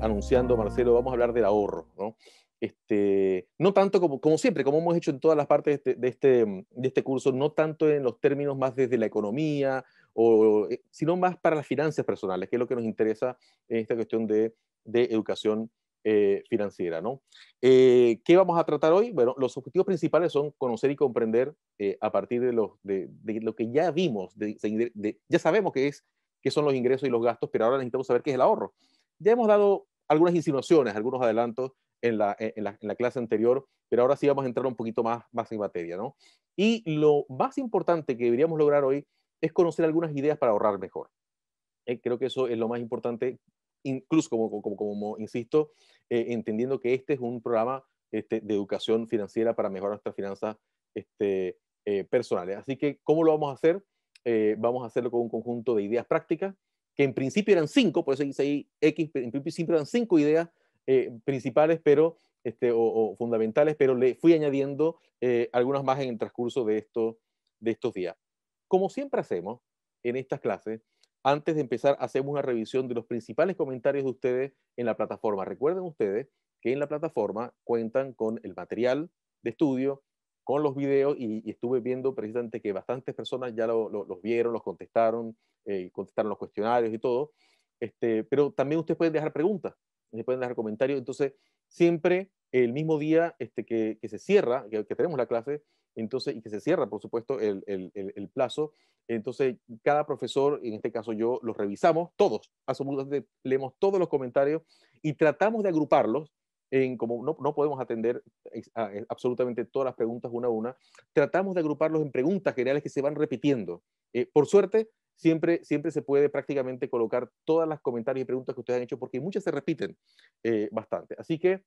anunciando, Marcelo, vamos a hablar del ahorro, ¿no? Este, no tanto como, como siempre, como hemos hecho en todas las partes de, de este, de este curso, no tanto en los términos más desde la economía, o, eh, sino más para las finanzas personales, que es lo que nos interesa en esta cuestión de, de educación eh, financiera. ¿no? Eh, ¿Qué vamos a tratar hoy? Bueno, los objetivos principales son conocer y comprender a partir de, los, de, de, lo que ya vimos, de, ya sabemos qué, es, qué son los ingresos y los gastos, pero ahora necesitamos saber qué es el ahorro. Ya hemos dado algunas insinuaciones, algunos adelantos en la, en, la, clase anterior, pero ahora sí vamos a entrar un poquito más, más en materia, ¿no? Y lo más importante que deberíamos lograr hoy es conocer algunas ideas para ahorrar mejor. Eh, creo que eso es lo más importante, incluso como, como, como insisto, eh, entendiendo que este es un programa este, de educación financiera para mejorar nuestras finanzas este, eh, personales. Así que, ¿cómo lo vamos a hacer? vamos a hacerlo con un conjunto de ideas prácticas que en principio eran cinco, por eso dice X, en principio eran cinco ideas eh, principales pero, este, o, fundamentales, pero le fui añadiendo eh, algunas más en el transcurso de, esto, de estos días. Como siempre hacemos en estas clases, antes de empezar hacemos una revisión de los principales comentarios de ustedes en la plataforma. Recuerden ustedes que en la plataforma cuentan con el material de estudio, con los videos y, estuve viendo precisamente que bastantes personas ya los vieron, los contestaron, eh, contestar los cuestionarios y todo. Este, pero también ustedes pueden dejar preguntas, ustedes pueden dejar comentarios. Entonces, siempre el mismo día este, que, se cierra, que, tenemos la clase, entonces, y que se cierra, por supuesto, el, plazo, entonces cada profesor, en este caso yo, los revisamos, todos, absolutamente, leemos todos los comentarios y tratamos de agruparlos en como no, podemos atender eh, absolutamente todas las preguntas una a una, tratamos de agruparlos en preguntas generales que se van repitiendo. Eh, por suerte, siempre, siempre se puede prácticamente colocar todas las comentarios y preguntas que ustedes han hecho, porque muchas se repiten eh, bastante. Así que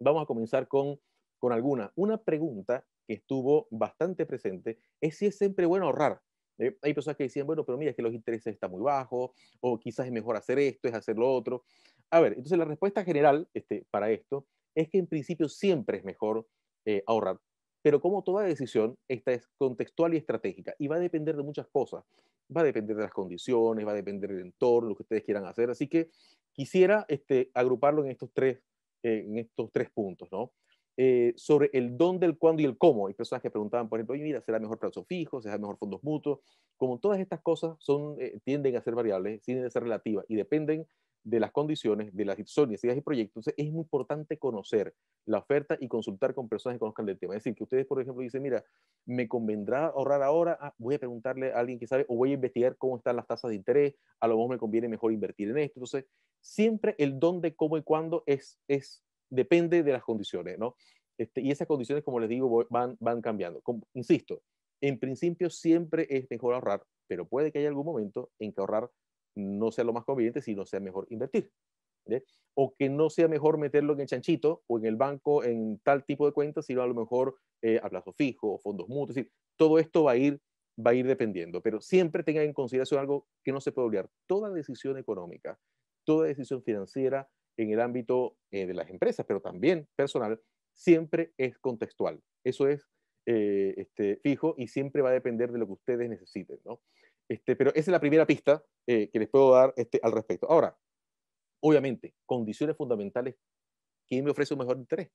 vamos a comenzar con, con alguna. Una pregunta que estuvo bastante presente es si es siempre bueno ahorrar. Eh, hay personas que decían, bueno, pero mira, es que los intereses están muy bajos, o quizás es mejor hacer esto, es hacer lo otro. A ver, entonces la respuesta general este, para esto es que en principio siempre es mejor eh, ahorrar. Pero como toda decisión, esta es contextual y estratégica y va a depender de muchas cosas va a depender de las condiciones, va a depender del entorno, lo que ustedes quieran hacer. Así que quisiera este, agruparlo en estos tres, eh, en estos tres puntos, ¿no? Eh, sobre el dónde, el cuándo y el cómo. Hay personas que preguntaban, por ejemplo, Oye, mira, ¿será mejor plazo fijo? ¿Será mejor fondos mutuos? Como todas estas cosas son, eh, tienden a ser variables, tienden a ser relativas y dependen de las condiciones, de las necesidades y proyectos. Entonces, es muy importante conocer la oferta y consultar con personas que conozcan del tema. Es decir, que ustedes, por ejemplo, dicen, mira, me convendrá ahorrar ahora, ah, voy a preguntarle a alguien que sabe, o voy a investigar cómo están las tasas de interés, a lo mejor me conviene mejor invertir en esto. Entonces, siempre el dónde, cómo y cuándo es, es depende de las condiciones, ¿no? Este, y esas condiciones, como les digo, van, van cambiando. Como, insisto, en principio siempre es mejor ahorrar, pero puede que haya algún momento en que ahorrar no sea lo más conveniente, sino sea mejor invertir. O que no sea mejor meterlo en el chanchito o en el banco en tal tipo de cuentas, sino a lo mejor eh, a plazo fijo o fondos mutuos. todo esto va a ir va a ir dependiendo, pero siempre tengan en consideración algo que no se puede olvidar. Toda decisión económica, toda decisión financiera en el ámbito eh, de las empresas, pero también personal, siempre es contextual. Eso es eh, este, fijo y siempre va a depender de lo que ustedes necesiten. ¿no? Este, pero esa es la primera pista eh, que les puedo dar este, al respecto. Ahora, obviamente, condiciones fundamentales, ¿quién me ofrece un mejor interés?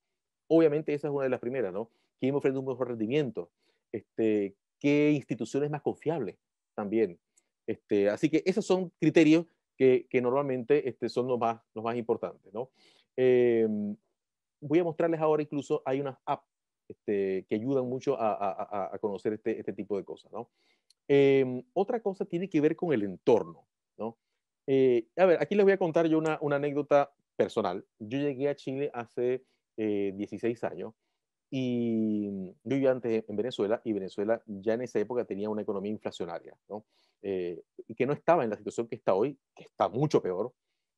Obviamente esa es una de las primeras, ¿no? ¿Quién me ofrece un mejor rendimiento? Este, ¿Qué institución es más confiable también? Este, así que esos son criterios que, normalmente este, son los más, los más importantes, ¿no? Em, voy a mostrarles ahora incluso hay unas apps este, que ayudan mucho a, a conocer este, este, tipo de cosas, ¿no? Em, otra cosa tiene que ver con el entorno, eh, a ver, aquí les voy a contar yo una, anécdota personal. Yo llegué a Chile hace 16 eh, años y yo vivía antes en Venezuela y Venezuela ya en esa época tenía una economía inflacionaria, ¿no? Eh, que no estaba en la situación que está hoy, que está mucho peor,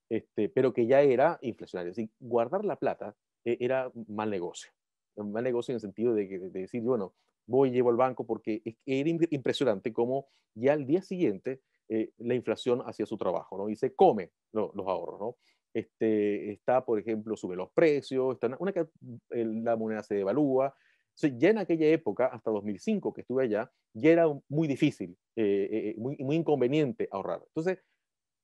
este, pero que ya era inflacionaria. guardar la plata era mal negocio. Mal negocio en el sentido de decir, bueno, voy, llevo al banco, porque e, era impresionante cómo ya al día siguiente eh, la inflación hacía su trabajo, ¿no? Y se come los ahorros, ¿no? Este, está, por ejemplo, sube los precios, está una, la moneda se devalúa. ya en aquella época, hasta 2005 que estuve allá, ya era muy difícil, eh, eh, muy, muy inconveniente ahorrar. Entonces,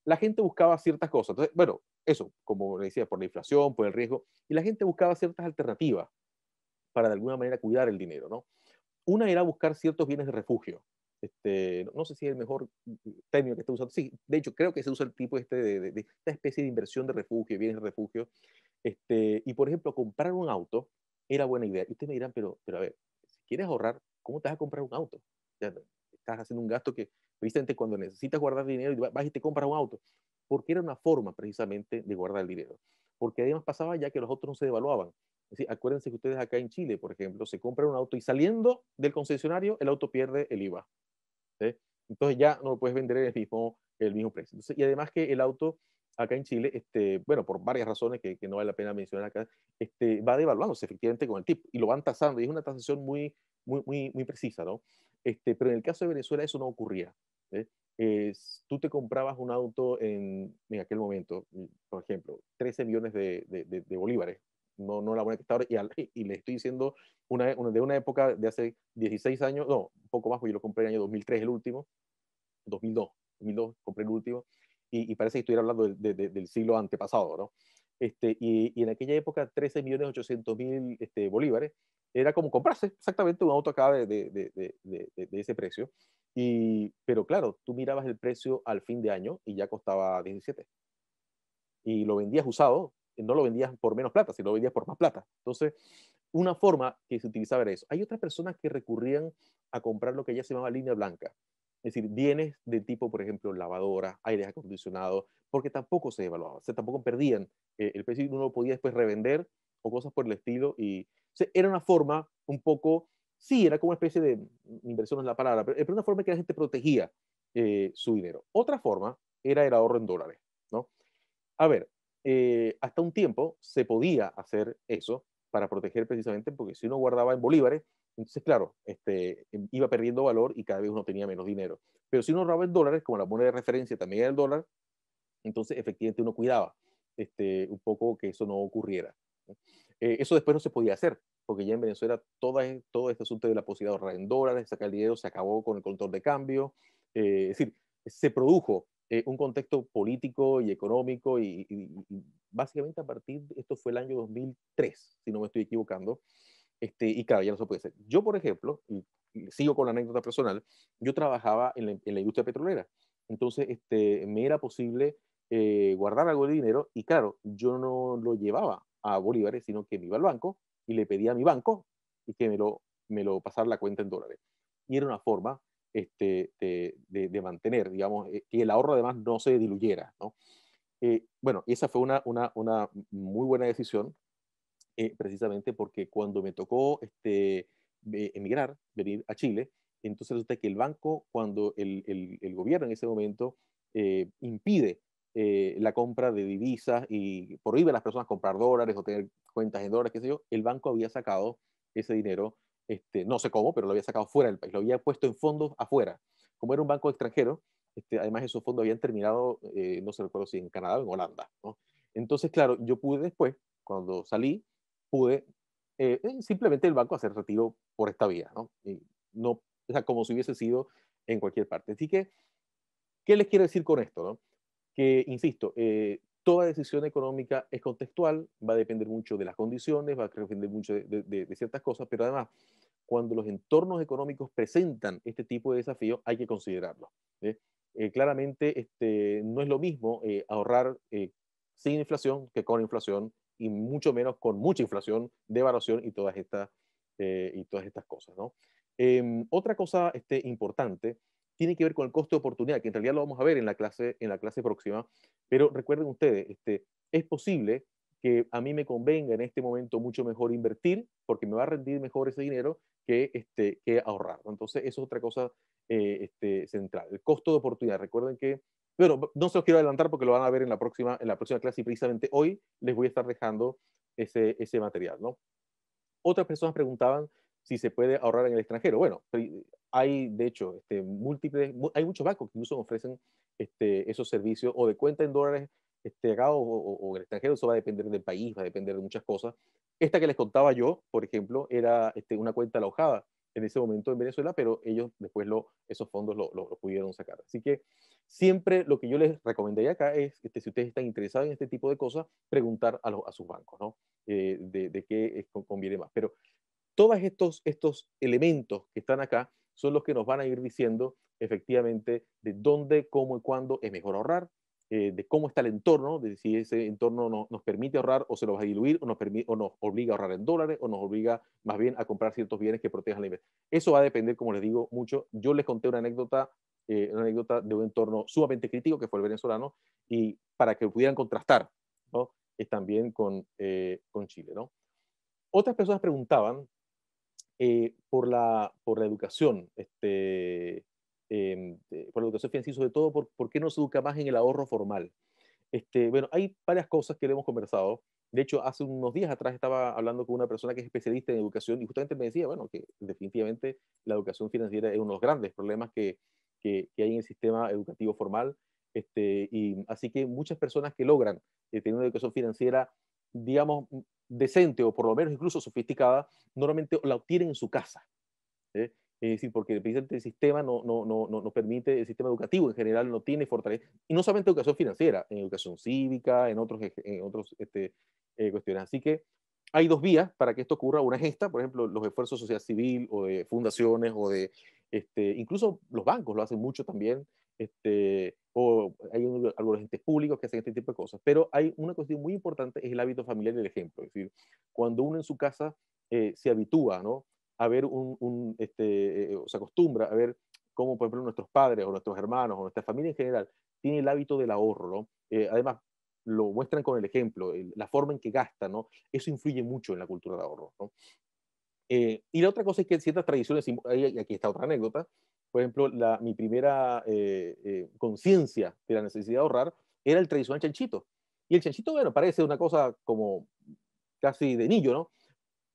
la gente buscaba ciertas cosas. Entonces, bueno, eso, como le decía, por la inflación, por el riesgo, y la gente buscaba ciertas alternativas para de alguna manera cuidar el dinero, ¿no? Una era buscar ciertos bienes de refugio. Este, no sé si es el mejor término que está usando. Sí, de hecho, creo que se usa el tipo este de, esta especie de inversión de refugio, bienes de refugio. Este, y por ejemplo, comprar un auto era buena idea. Y ustedes me dirán, pero, pero a ver, si quieres ahorrar, ¿cómo te vas a comprar un auto? estás haciendo un gasto que, precisamente cuando necesitas guardar dinero, vas y te compras un auto. Porque era una forma precisamente de guardar el dinero. Porque además pasaba ya que los otros no se devaluaban acuérdense que ustedes acá en Chile, por ejemplo, se compran un auto y saliendo del concesionario, el auto pierde el IVA. Entonces ya no lo puedes vender en el mismo, el mismo precio. y además que el auto acá en Chile, este, bueno, por varias razones que, no vale la pena mencionar acá, este, va devaluándose efectivamente con el TIP y lo van tasando y es una tasación muy, muy, muy, muy precisa, ¿no? Este, pero en el caso de Venezuela eso no ocurría. tú te comprabas un auto en, en aquel momento, por ejemplo, 13 millones de bolívares, no, no la buena que está ahora, y, le estoy diciendo una, de una época de hace 16 años, no, un poco más, yo lo compré en el año 2003, el último, 2002, 2002 compré el último, y, parece que estuviera hablando del siglo antepasado, ¿no? Este, y, en aquella época 13.800.000 millones mil este, bolívares era como comprarse exactamente un auto acá de, de, de, ese precio. Y, pero claro, tú mirabas el precio al fin de año y ya costaba 17. Y lo vendías usado no lo vendías por menos plata, sino lo vendías por más plata. Entonces, una forma que se utilizaba era eso. Hay otras personas que recurrían a comprar lo que ya se llamaba línea blanca, es decir, bienes de tipo, por ejemplo, lavadora, aire acondicionados, porque tampoco se evaluaba, o tampoco perdían eh, el precio y uno podía después revender o cosas por el estilo. Y, era una forma un poco, sí, era como una especie de, mm, inversión en la palabra, pero era una forma que la gente protegía eh, su dinero. Otra forma era el ahorro en dólares, ¿no? A ver, eh, hasta un tiempo se podía hacer eso para proteger precisamente, porque si uno guardaba en bolívares, entonces claro, este, em, iba perdiendo valor y cada vez uno tenía menos dinero. Pero si uno ahorraba en dólares, como la moneda de referencia también era el dólar, entonces efectivamente uno cuidaba este, un poco que eso no ocurriera. Eh, eso después no se podía hacer, porque ya en Venezuela toda, e, todo este asunto de la posibilidad de ahorrar en dólares, sacar dinero, se acabó con el control de cambio. Eh, es decir, se produjo eh, un contexto político y económico y, básicamente a partir de esto fue el año 2003, si no me estoy equivocando, este, y claro, ya no se puede hacer Yo, por ejemplo, y, sigo con la anécdota personal, yo trabajaba en la, industria petrolera, entonces este, me era posible eh, guardar algo de dinero y claro, yo no lo llevaba a bolívares, sino que me iba al banco y le pedía a mi banco y que me lo, me lo pasara la cuenta en dólares. Y era una forma este, de, mantener, digamos, eh, que el ahorro además no se diluyera. ¿no? Eh, bueno, esa fue una, muy buena decisión, eh, precisamente porque cuando me tocó este, emigrar, venir a Chile, entonces resulta que el banco, cuando el, gobierno en ese momento eh, impide la compra de divisas y prohíbe a las personas comprar dólares o tener cuentas en dólares, qué sé yo, el banco había sacado ese dinero este, no sé cómo, pero lo había sacado fuera del país, lo había puesto en fondos afuera. Como era un banco extranjero, este, además esos fondos habían terminado, eh, no se recuerdo si en Canadá o en Holanda. Entonces, claro, yo pude después, cuando salí, pude eh, eh, simplemente el banco hacer retiro por esta vía, ¿no? no como si hubiese sido en cualquier parte. Así que, ¿qué les quiero decir con esto? Que, insisto, Toda decisión económica es contextual, va a depender mucho de las condiciones, va a depender mucho de, ciertas cosas, pero además, cuando los entornos económicos presentan este tipo de desafíos, hay que considerarlo. ¿eh? Eh, claramente, este, no es lo mismo eh, ahorrar sin inflación que con inflación, y mucho menos con mucha inflación, devaluación y todas estas, y todas estas cosas. Em, otra cosa este, importante tiene que ver con el costo de oportunidad, que en realidad lo vamos a ver en la clase, en la clase próxima, pero recuerden ustedes, este, es posible que a mí me convenga en este momento mucho mejor invertir, porque me va a rendir mejor ese dinero que, este, que ahorrar. Entonces, eso es otra cosa eh, este, central. El costo de oportunidad. Recuerden que, bueno, no se los quiero adelantar porque lo van a ver en la próxima, en la próxima clase y precisamente hoy les voy a estar dejando ese, ese material, ¿no? Otras personas preguntaban si se puede ahorrar en el extranjero. Bueno, hay de hecho este, múltiples, hay muchos bancos que incluso ofrecen este, esos servicios o de cuenta en dólares este, acá o, en el extranjero, eso va a depender del país, va a depender de muchas cosas. Esta que les contaba yo, por ejemplo, era este, una cuenta alojada en ese momento en Venezuela, pero ellos después lo, esos fondos los lo, lo pudieron sacar. Así que siempre lo que yo les recomendaría acá es, este, si ustedes están interesados en este tipo de cosas, preguntar a, a sus bancos, ¿no? Eh, de, de, qué conviene más. Pero todos estos, estos elementos que están acá son los que nos van a ir diciendo efectivamente de dónde, cómo y cuándo es mejor ahorrar, eh, de cómo está el entorno, de si ese entorno nos permite ahorrar o se lo va a diluir, o nos, o nos obliga a ahorrar en dólares, o nos obliga más bien a comprar ciertos bienes que protejan la inversión. Eso va a depender, como les digo, mucho. Yo les conté una anécdota, eh, una anécdota de un entorno sumamente crítico que fue el venezolano, y para que pudieran contrastar es también eh, con, Chile. ¿no? Otras personas preguntaban eh, por, la, por la educación, este, em, por la educación financiera sobre todo por, por qué no se educa más en el ahorro formal. Este, bueno, hay varias cosas que le hemos conversado. De hecho, hace unos días atrás estaba hablando con una persona que es especialista en educación y justamente me decía, bueno, que definitivamente la educación financiera es uno de los grandes problemas que, que, que hay en el sistema educativo formal. Este, y así que muchas personas que logran eh, tener una educación financiera, digamos, decente o por lo menos incluso sofisticada, normalmente la obtienen en su casa. ¿eh? Es decir, porque el sistema no, permite, el sistema educativo en general no tiene fortaleza, y no solamente educación financiera, en educación cívica, en otros, en otros este, eh, cuestiones. Así que hay dos vías para que esto ocurra. Una es esta, por ejemplo, los esfuerzos de sociedad civil o de fundaciones o de, este, incluso los bancos lo hacen mucho también, este, o hay algunos agentes públicos que hacen este tipo de cosas, pero hay una cuestión muy importante, es el hábito familiar del ejemplo, es decir, cuando uno en su casa eh, se habitúa, ¿no? A ver un, este, eh, se acostumbra a ver cómo, por ejemplo, nuestros padres o nuestros hermanos o nuestra familia en general tiene el hábito del ahorro, eh, además, lo muestran con el ejemplo, la forma en que gastan, ¿no? Eso influye mucho en la cultura del ahorro, ¿no? y la otra cosa es que ciertas tradiciones, aquí está otra anécdota, por ejemplo, la, mi primera eh, eh, conciencia de la necesidad de ahorrar era el tradicional chanchito. Y el chanchito, bueno, parece una cosa como casi de niño, ¿no?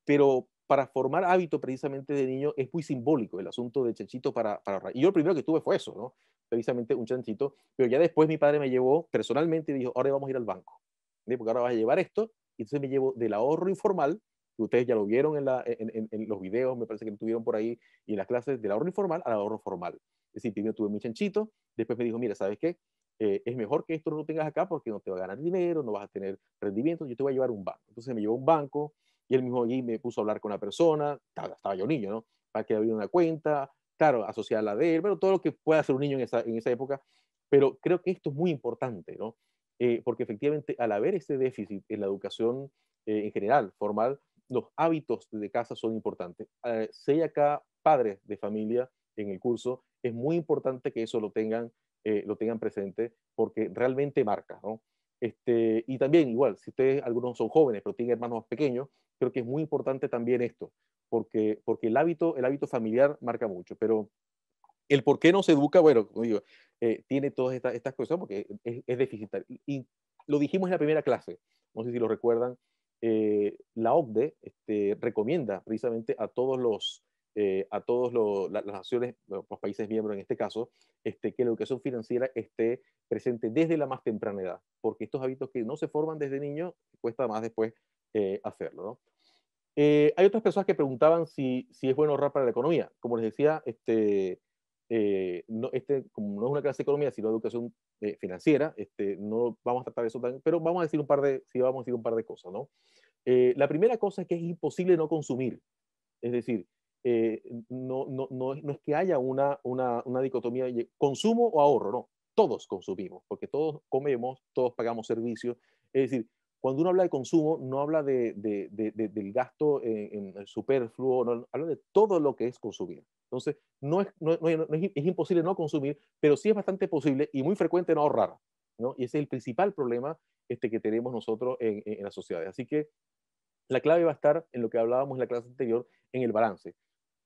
Pero para formar hábito precisamente de niño es muy simbólico el asunto del chanchito para, para ahorrar. Y yo lo primero que tuve fue eso, ¿no? Precisamente un chanchito. Pero ya después mi padre me llevó personalmente y dijo, ahora vamos a ir al banco. ¿sí? Porque ahora vas a llevar esto. Y entonces me llevo del ahorro informal ustedes ya lo vieron en, los videos, me parece que lo tuvieron por ahí, y en las clases del ahorro informal al ahorro formal. Es decir, primero tuve mi chanchito, después me dijo, mira, ¿sabes qué? Eh, es mejor que esto no lo tengas acá porque no te va a ganar dinero, no vas a tener rendimiento, yo te voy a llevar a un banco. Entonces me llevó a un banco y él mismo allí me puso a hablar con la persona, estaba, estaba yo niño, ¿no? Para que abriera una cuenta, claro, asociar la de él, pero todo lo que pueda hacer un niño en esa, en esa época. Pero creo que esto es muy importante, ¿no? Eh, porque efectivamente al haber este déficit en la educación eh, en general, formal, los hábitos de casa son importantes. Eh, acá padres de familia en el curso, es muy importante que eso lo tengan, eh, lo tengan presente porque realmente marca. ¿no? Este, y también, igual, si ustedes, algunos son jóvenes, pero tienen hermanos más pequeños, creo que es muy importante también esto, porque, porque el, hábito, el hábito familiar marca mucho. Pero el por qué no se educa, bueno, como digo, eh, tiene todas estas, cosas porque es, deficitario. y lo dijimos en la primera clase, no sé si lo recuerdan, eh, la OCDE este, recomienda precisamente a todos los eh, a todas las naciones, los países miembros en este caso, este, que la educación financiera esté presente desde la más temprana edad, porque estos hábitos que no se forman desde niño cuesta más después eh, hacerlo. hay otras personas que preguntaban si, si es bueno ahorrar para la economía. Como les decía, este, eh, no, este, como no es una clase de economía, sino educación eh, financiera, este, no vamos a tratar eso tan, pero vamos a decir un par de, sí, vamos a decir un par de cosas, ¿no? Eh, la primera cosa es que es imposible no consumir, es decir, no, no, no, no, es que haya una, una, una dicotomía de consumo o ahorro, no, todos consumimos, porque todos comemos, todos pagamos servicios, es decir, cuando uno habla de consumo, no habla de, del gasto en, superfluo, habla de todo lo que es consumir. Entonces, no es, imposible no consumir, pero sí es bastante posible y muy frecuente no ahorrar. ¿no? Y ese es el principal problema este, que tenemos nosotros en, la sociedad. las Así que la clave va a estar en lo que hablábamos en la clase anterior, en el balance.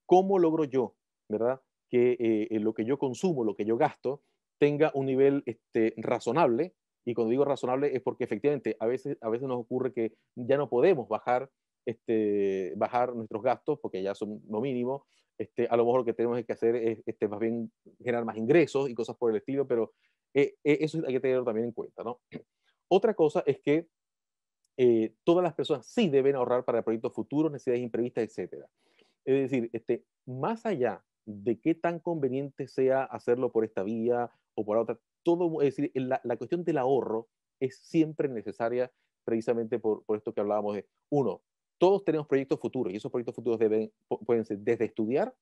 ¿Cómo logro yo, verdad, que eh, lo que yo consumo, lo que yo gasto, tenga un nivel este, razonable y cuando digo razonable es porque efectivamente a veces, a veces nos ocurre que ya no podemos bajar, este, bajar nuestros gastos porque ya son lo mínimo. Este, a lo mejor lo que tenemos que hacer es este, más bien generar más ingresos y cosas por el estilo, pero eh, eh, eso hay que tenerlo también en cuenta. ¿no? Otra cosa es que eh, todas las personas sí deben ahorrar para proyectos futuros, necesidades imprevistas, etc. Es decir, este, más allá de qué tan conveniente sea hacerlo por esta vía o por otra, todo, es decir, la, cuestión del ahorro es siempre necesaria precisamente por, por, esto que hablábamos de, uno, todos tenemos proyectos futuros y esos proyectos futuros deben, pueden ser desde estudiar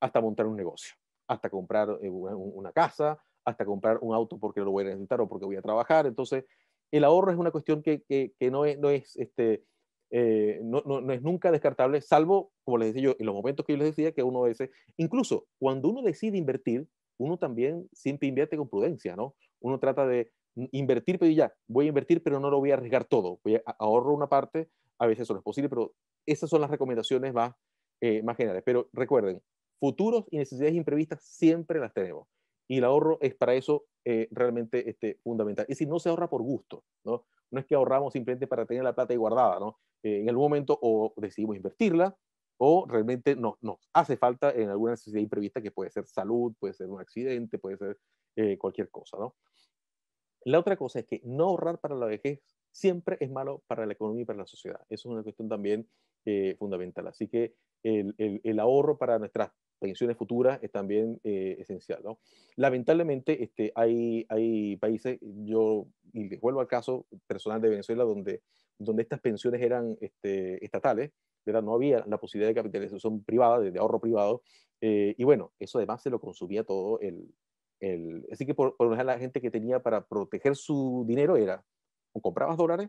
hasta montar un negocio, hasta comprar eh, eh, una, casa, hasta comprar un auto porque lo voy a necesitar o porque voy a trabajar. Entonces, el ahorro es una cuestión que, no es, no es este, eh, no, no, es nunca descartable, salvo, como les decía yo, en los momentos que yo les decía, que uno veces incluso cuando uno decide invertir, uno también siempre invierte con prudencia, ¿no? Uno trata de invertir, pero ya, voy a invertir, pero no lo voy a arriesgar todo. Voy ahorro una parte, a veces eso no es posible, pero esas son las recomendaciones más, eh, más generales. Pero recuerden, futuros y necesidades imprevistas siempre las tenemos. Y el ahorro es para eso eh, realmente este, fundamental. Y si no se ahorra por gusto, ¿no? No es que ahorramos simplemente para tener la plata ahí guardada, ¿no? Eh, en algún momento o decidimos invertirla, o realmente no no, hace falta en alguna necesidad imprevista que puede ser salud, puede ser un accidente, puede ser eh, cualquier cosa, ¿no? La otra cosa es que no ahorrar para la vejez siempre es malo para la economía y para la sociedad. Eso es una cuestión también eh, fundamental. Así que el, el, ahorro para nuestras pensiones futuras es también eh, esencial. Lamentablemente este, hay, hay países, yo, y les vuelvo al caso personal de Venezuela, donde, donde estas pensiones eran este, estatales, no había la posibilidad de capitalización privada, de, ahorro privado. Eh, y bueno, eso además se lo consumía todo el... el así que por, lo general la gente que tenía para proteger su dinero era, o comprabas dólares,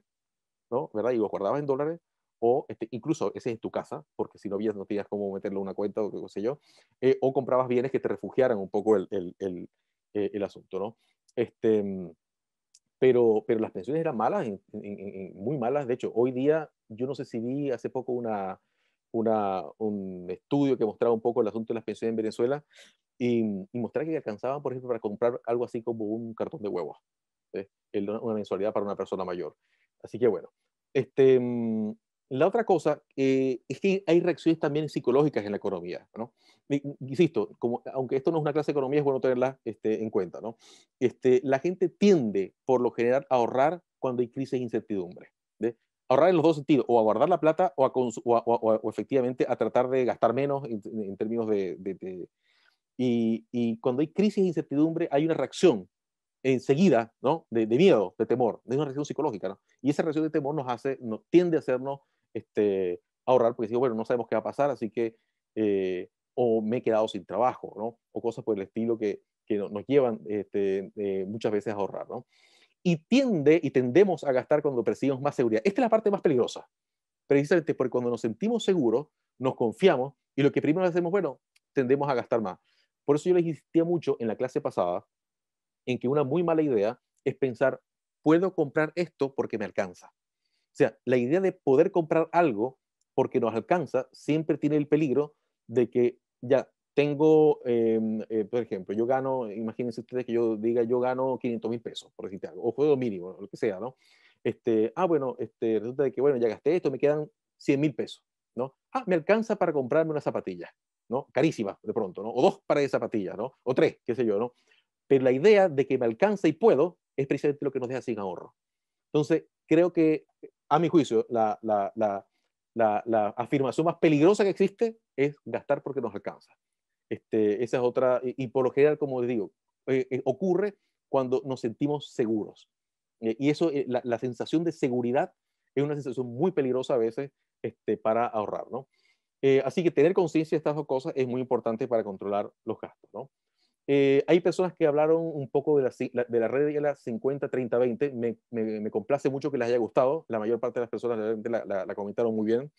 ¿no? ¿Verdad? Y lo guardabas en dólares, o este, incluso ese es en tu casa, porque si no habías, no tenías cómo meterlo en una cuenta o qué sé yo, eh, o comprabas bienes que te refugiaran un poco el, el eh, asunto, ¿no? Este, mm, pero, pero las pensiones eran malas, muy malas. De hecho, hoy día, yo no sé si vi hace poco una, un estudio que mostraba un poco el asunto de las pensiones en Venezuela y, mostraba que alcanzaban, por ejemplo, para comprar algo así como un cartón de huevos, una mensualidad para una persona mayor. Así que bueno, este, mm, la otra cosa eh, es que hay reacciones también psicológicas en la economía, ¿no? Insisto, como, aunque esto no es una clase de economía, es bueno tenerla este, en cuenta, ¿no? Este, la gente tiende, por lo general, a ahorrar cuando hay crisis e incertidumbre. ¿de? Ahorrar en los dos sentidos, o a guardar la plata o, o, efectivamente a tratar de gastar menos en, términos de... y, cuando hay crisis e incertidumbre hay una reacción enseguida, ¿no? De, miedo, de temor, de una reacción psicológica, ¿no? Y esa reacción de temor nos hace, tiende a hacernos este, ahorrar porque digo, bueno, no sabemos qué va a pasar, así que eh, o me he quedado sin trabajo, ¿no? O cosas por el estilo que, que nos llevan este, eh, muchas veces a ahorrar, ¿no? Y tiende y tendemos a gastar cuando percibimos más seguridad. Esta es la parte más peligrosa, precisamente porque cuando nos sentimos seguros, nos confiamos y lo que primero hacemos, bueno, tendemos a gastar más. Por eso yo les insistía mucho en la clase pasada en que una muy mala idea es pensar, puedo comprar esto porque me alcanza. O sea, la idea de poder comprar algo porque nos alcanza siempre tiene el peligro de que ya tengo, em, eh, por ejemplo, yo gano, imagínense ustedes que yo diga, yo gano 500 mil pesos, por decirte algo, o juego mínimo, lo que sea, ¿no? Este, ah, bueno, este, resulta de que, bueno, ya gasté esto, me quedan 100 mil pesos, ¿no? Ah, me alcanza para comprarme una zapatilla, ¿no? Carísima, de pronto, ¿no? O dos para de zapatillas, ¿no? O tres, qué sé yo, ¿no? Pero la idea de que me alcanza y puedo es precisamente lo que nos deja sin ahorro. Entonces, creo que a mi juicio, la, afirmación más peligrosa que existe es gastar porque nos alcanza. Este, esa es otra, y, por lo general, como les digo, eh, eh, ocurre cuando nos sentimos seguros. Eh, y eso, la, sensación de seguridad es una sensación muy peligrosa a veces este, para ahorrar, ¿no? así que tener conciencia de estas dos cosas es muy importante para controlar los gastos, ¿no? Eh, hay personas que hablaron un poco de la, de la regla 50-30-20. Me, me, complace mucho que les haya gustado. La mayor parte de las personas la, comentaron muy bien.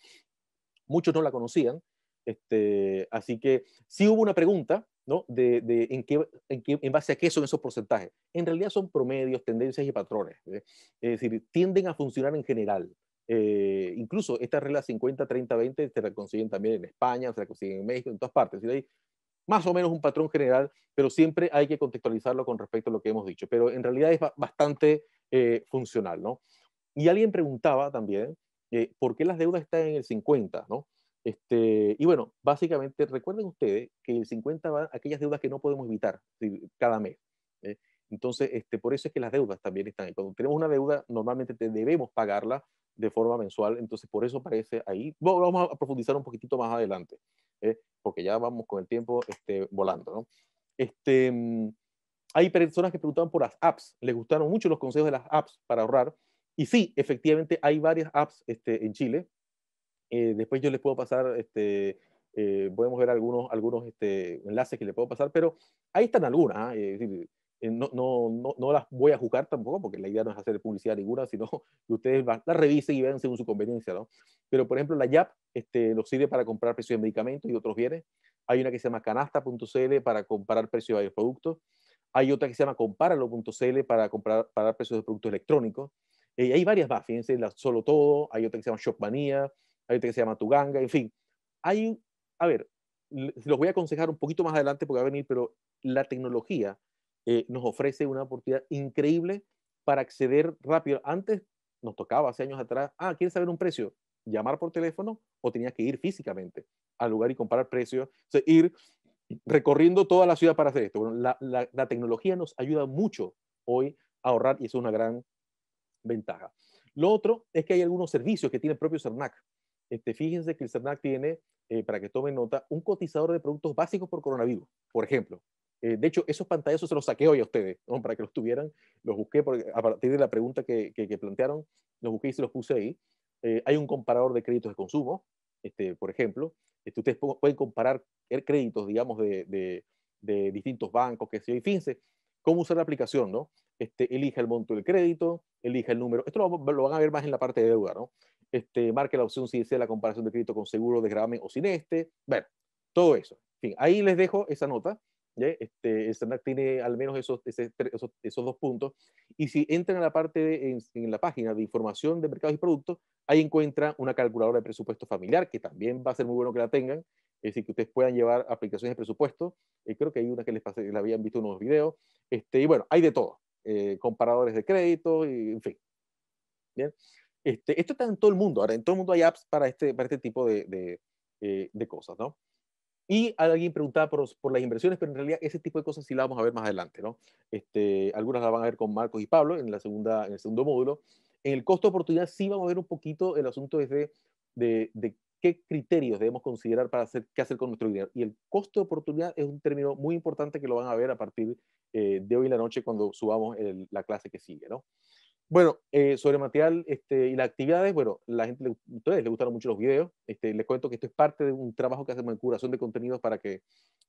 Muchos no la conocían. Este, así que sí hubo una pregunta, ¿no? De, en, qué, en, qué, en, base a qué son esos porcentajes. En realidad son promedios, tendencias y patrones. ¿eh? Es decir, tienden a funcionar en general. Eh, incluso esta regla 50-30-20 se la consiguen también en España, se la consiguen en México, en todas partes. Es hay más o menos un patrón general, pero siempre hay que contextualizarlo con respecto a lo que hemos dicho. Pero en realidad es bastante eh, funcional, ¿no? Y alguien preguntaba también eh, por qué las deudas están en el 50, ¿no? Este, y bueno, básicamente recuerden ustedes que el 50 van aquellas deudas que no podemos evitar cada mes. ¿eh? Entonces, este, por eso es que las deudas también están ahí. Cuando tenemos una deuda, normalmente debemos pagarla de forma mensual, entonces por eso aparece ahí. vamos a profundizar un poquitito más adelante. ¿eh? porque ya vamos con el tiempo este, volando. Este, mm, hay personas que preguntaban por las apps, les gustaron mucho los consejos de las apps para ahorrar. Y sí, efectivamente hay varias apps este, en Chile. Eh, después yo les puedo pasar, este, eh, podemos ver algunos, algunos este, enlaces que les puedo pasar, pero ahí están algunas. ¿ah? Eh, no, no, no, no, las voy a juzgar tampoco, porque la idea no es hacer publicidad ninguna, sino que ustedes las revisen y vean según su conveniencia, ¿no? Pero, por ejemplo, la YAP este, nos sirve para comprar precios de medicamentos y otros bienes. Hay una que se llama canasta.cl para comparar precios de varios productos. Hay otra que se llama compáralo.cl para comparar, para precios de productos electrónicos. Y eh, hay varias más, fíjense, la Solo Todo, hay otra que se llama Shopmania, hay otra que se llama Tuganga, en fin. Hay, a ver, los voy a aconsejar un poquito más adelante porque va a venir, pero la tecnología eh, nos ofrece una oportunidad increíble para acceder rápido. Antes nos tocaba, hace años atrás, ah, ¿quieres saber un precio? Llamar por teléfono o tenías que ir físicamente al lugar y comparar precios, o sea, ir recorriendo toda la ciudad para hacer esto. la, tecnología nos ayuda mucho hoy a ahorrar y eso es una gran ventaja. Lo otro es que hay algunos servicios que tiene el propio CERNAC. Este, fíjense que el CERNAC tiene, eh, para que tomen nota, un cotizador de productos básicos por coronavirus, por ejemplo. Eh, de hecho, esos pantallazos se los saqué hoy a ustedes, para que los tuvieran. Los busqué porque, a partir de la pregunta que, plantearon, los busqué y se los puse ahí. Eh, hay un comparador de créditos de consumo, este, por ejemplo. Este, ustedes pueden comparar er-, créditos, digamos, de, de, distintos bancos, que sé Y fíjense cómo usar la aplicación, ¿no? Este, elija el monto del crédito, elija el número. Esto lo, van a ver más en la parte de deuda, ¿no? Este, marque la opción si desea la comparación de crédito con seguro, de gravamen o sin este. ver todo eso. En ahí les dejo esa nota. Este, el tiene al menos esos, esos, dos puntos. Y si entran a la parte, en, la página de información de mercados y productos, ahí encuentran una calculadora de presupuesto familiar, que también va a ser muy bueno que la tengan. Es decir, que ustedes puedan llevar aplicaciones de presupuesto. Eh, creo que hay una que les pasé, la habían visto en unos videos. Este, y bueno, hay de todo. Eh, comparadores de crédito, y, en fin. Bien. Este, esto está en todo el mundo. Ahora, en todo el mundo hay apps para este, para este tipo de, de eh, cosas, ¿no? Y alguien preguntaba por, las inversiones, pero en realidad ese tipo de cosas sí las vamos a ver más adelante, ¿no? Este, algunas las van a ver con Marcos y Pablo en, la segunda, en el segundo módulo. En el costo de oportunidad sí vamos a ver un poquito el asunto desde de, qué criterios debemos considerar para hacer qué hacer con nuestro dinero. Y el costo de oportunidad es un término muy importante que lo van a ver a partir eh, de hoy en la noche cuando subamos la clase que sigue, ¿no? Bueno, eh, sobre material este, y las actividades, bueno, la gente, ustedes les gustaron mucho los videos. Este, les cuento que esto es parte de un trabajo que hacemos en curación de contenidos para que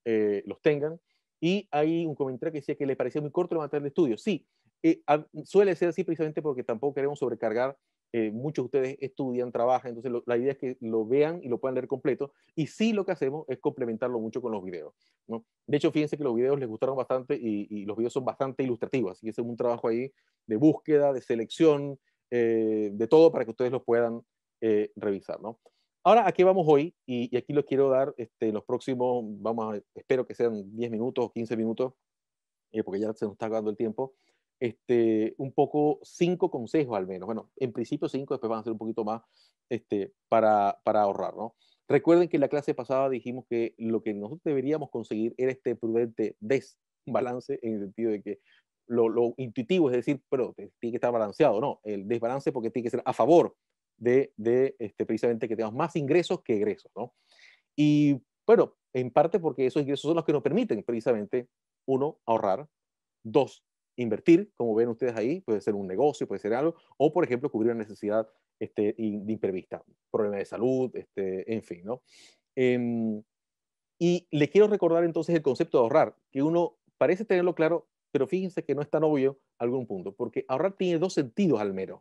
eh, los tengan. Y hay un comentario que decía que les parecía muy corto el material de estudio. Sí, eh, suele ser así precisamente porque tampoco queremos sobrecargar eh, muchos de ustedes estudian, trabajan, entonces la idea es que lo vean y lo puedan leer completo. Y sí lo que hacemos es complementarlo mucho con los videos. De hecho, fíjense que los videos les gustaron bastante y, los videos son bastante ilustrativos, así que es un trabajo ahí de búsqueda, de selección, eh, de todo para que ustedes lo puedan eh, revisar. Ahora, ¿a qué vamos hoy? Y, aquí lo quiero dar este, los próximos, vamos espero que sean 10 minutos o 15 minutos, porque ya se nos está acabando el tiempo este, un poco cinco consejos al menos. Bueno, en principio cinco, después van a ser un poquito más este, para, ahorrar, ¿no? Recuerden que en la clase pasada dijimos que lo que nosotros deberíamos conseguir era este prudente desbalance en el sentido de que lo, intuitivo es decir, pero tiene que estar balanceado, ¿no? El desbalance porque tiene que ser a favor de, este, precisamente que tengamos más ingresos que egresos, ¿no? Y bueno, en parte porque esos ingresos son los que nos permiten precisamente, uno, ahorrar, dos, invertir, como ven ustedes ahí, puede ser un negocio, puede ser algo, o por ejemplo cubrir una necesidad este, imprevista, problema de salud, este, en fin, ¿no? Em, y le quiero recordar entonces el concepto de ahorrar, que uno parece tenerlo claro, pero fíjense que no es tan obvio algún punto, porque ahorrar tiene dos sentidos al menos.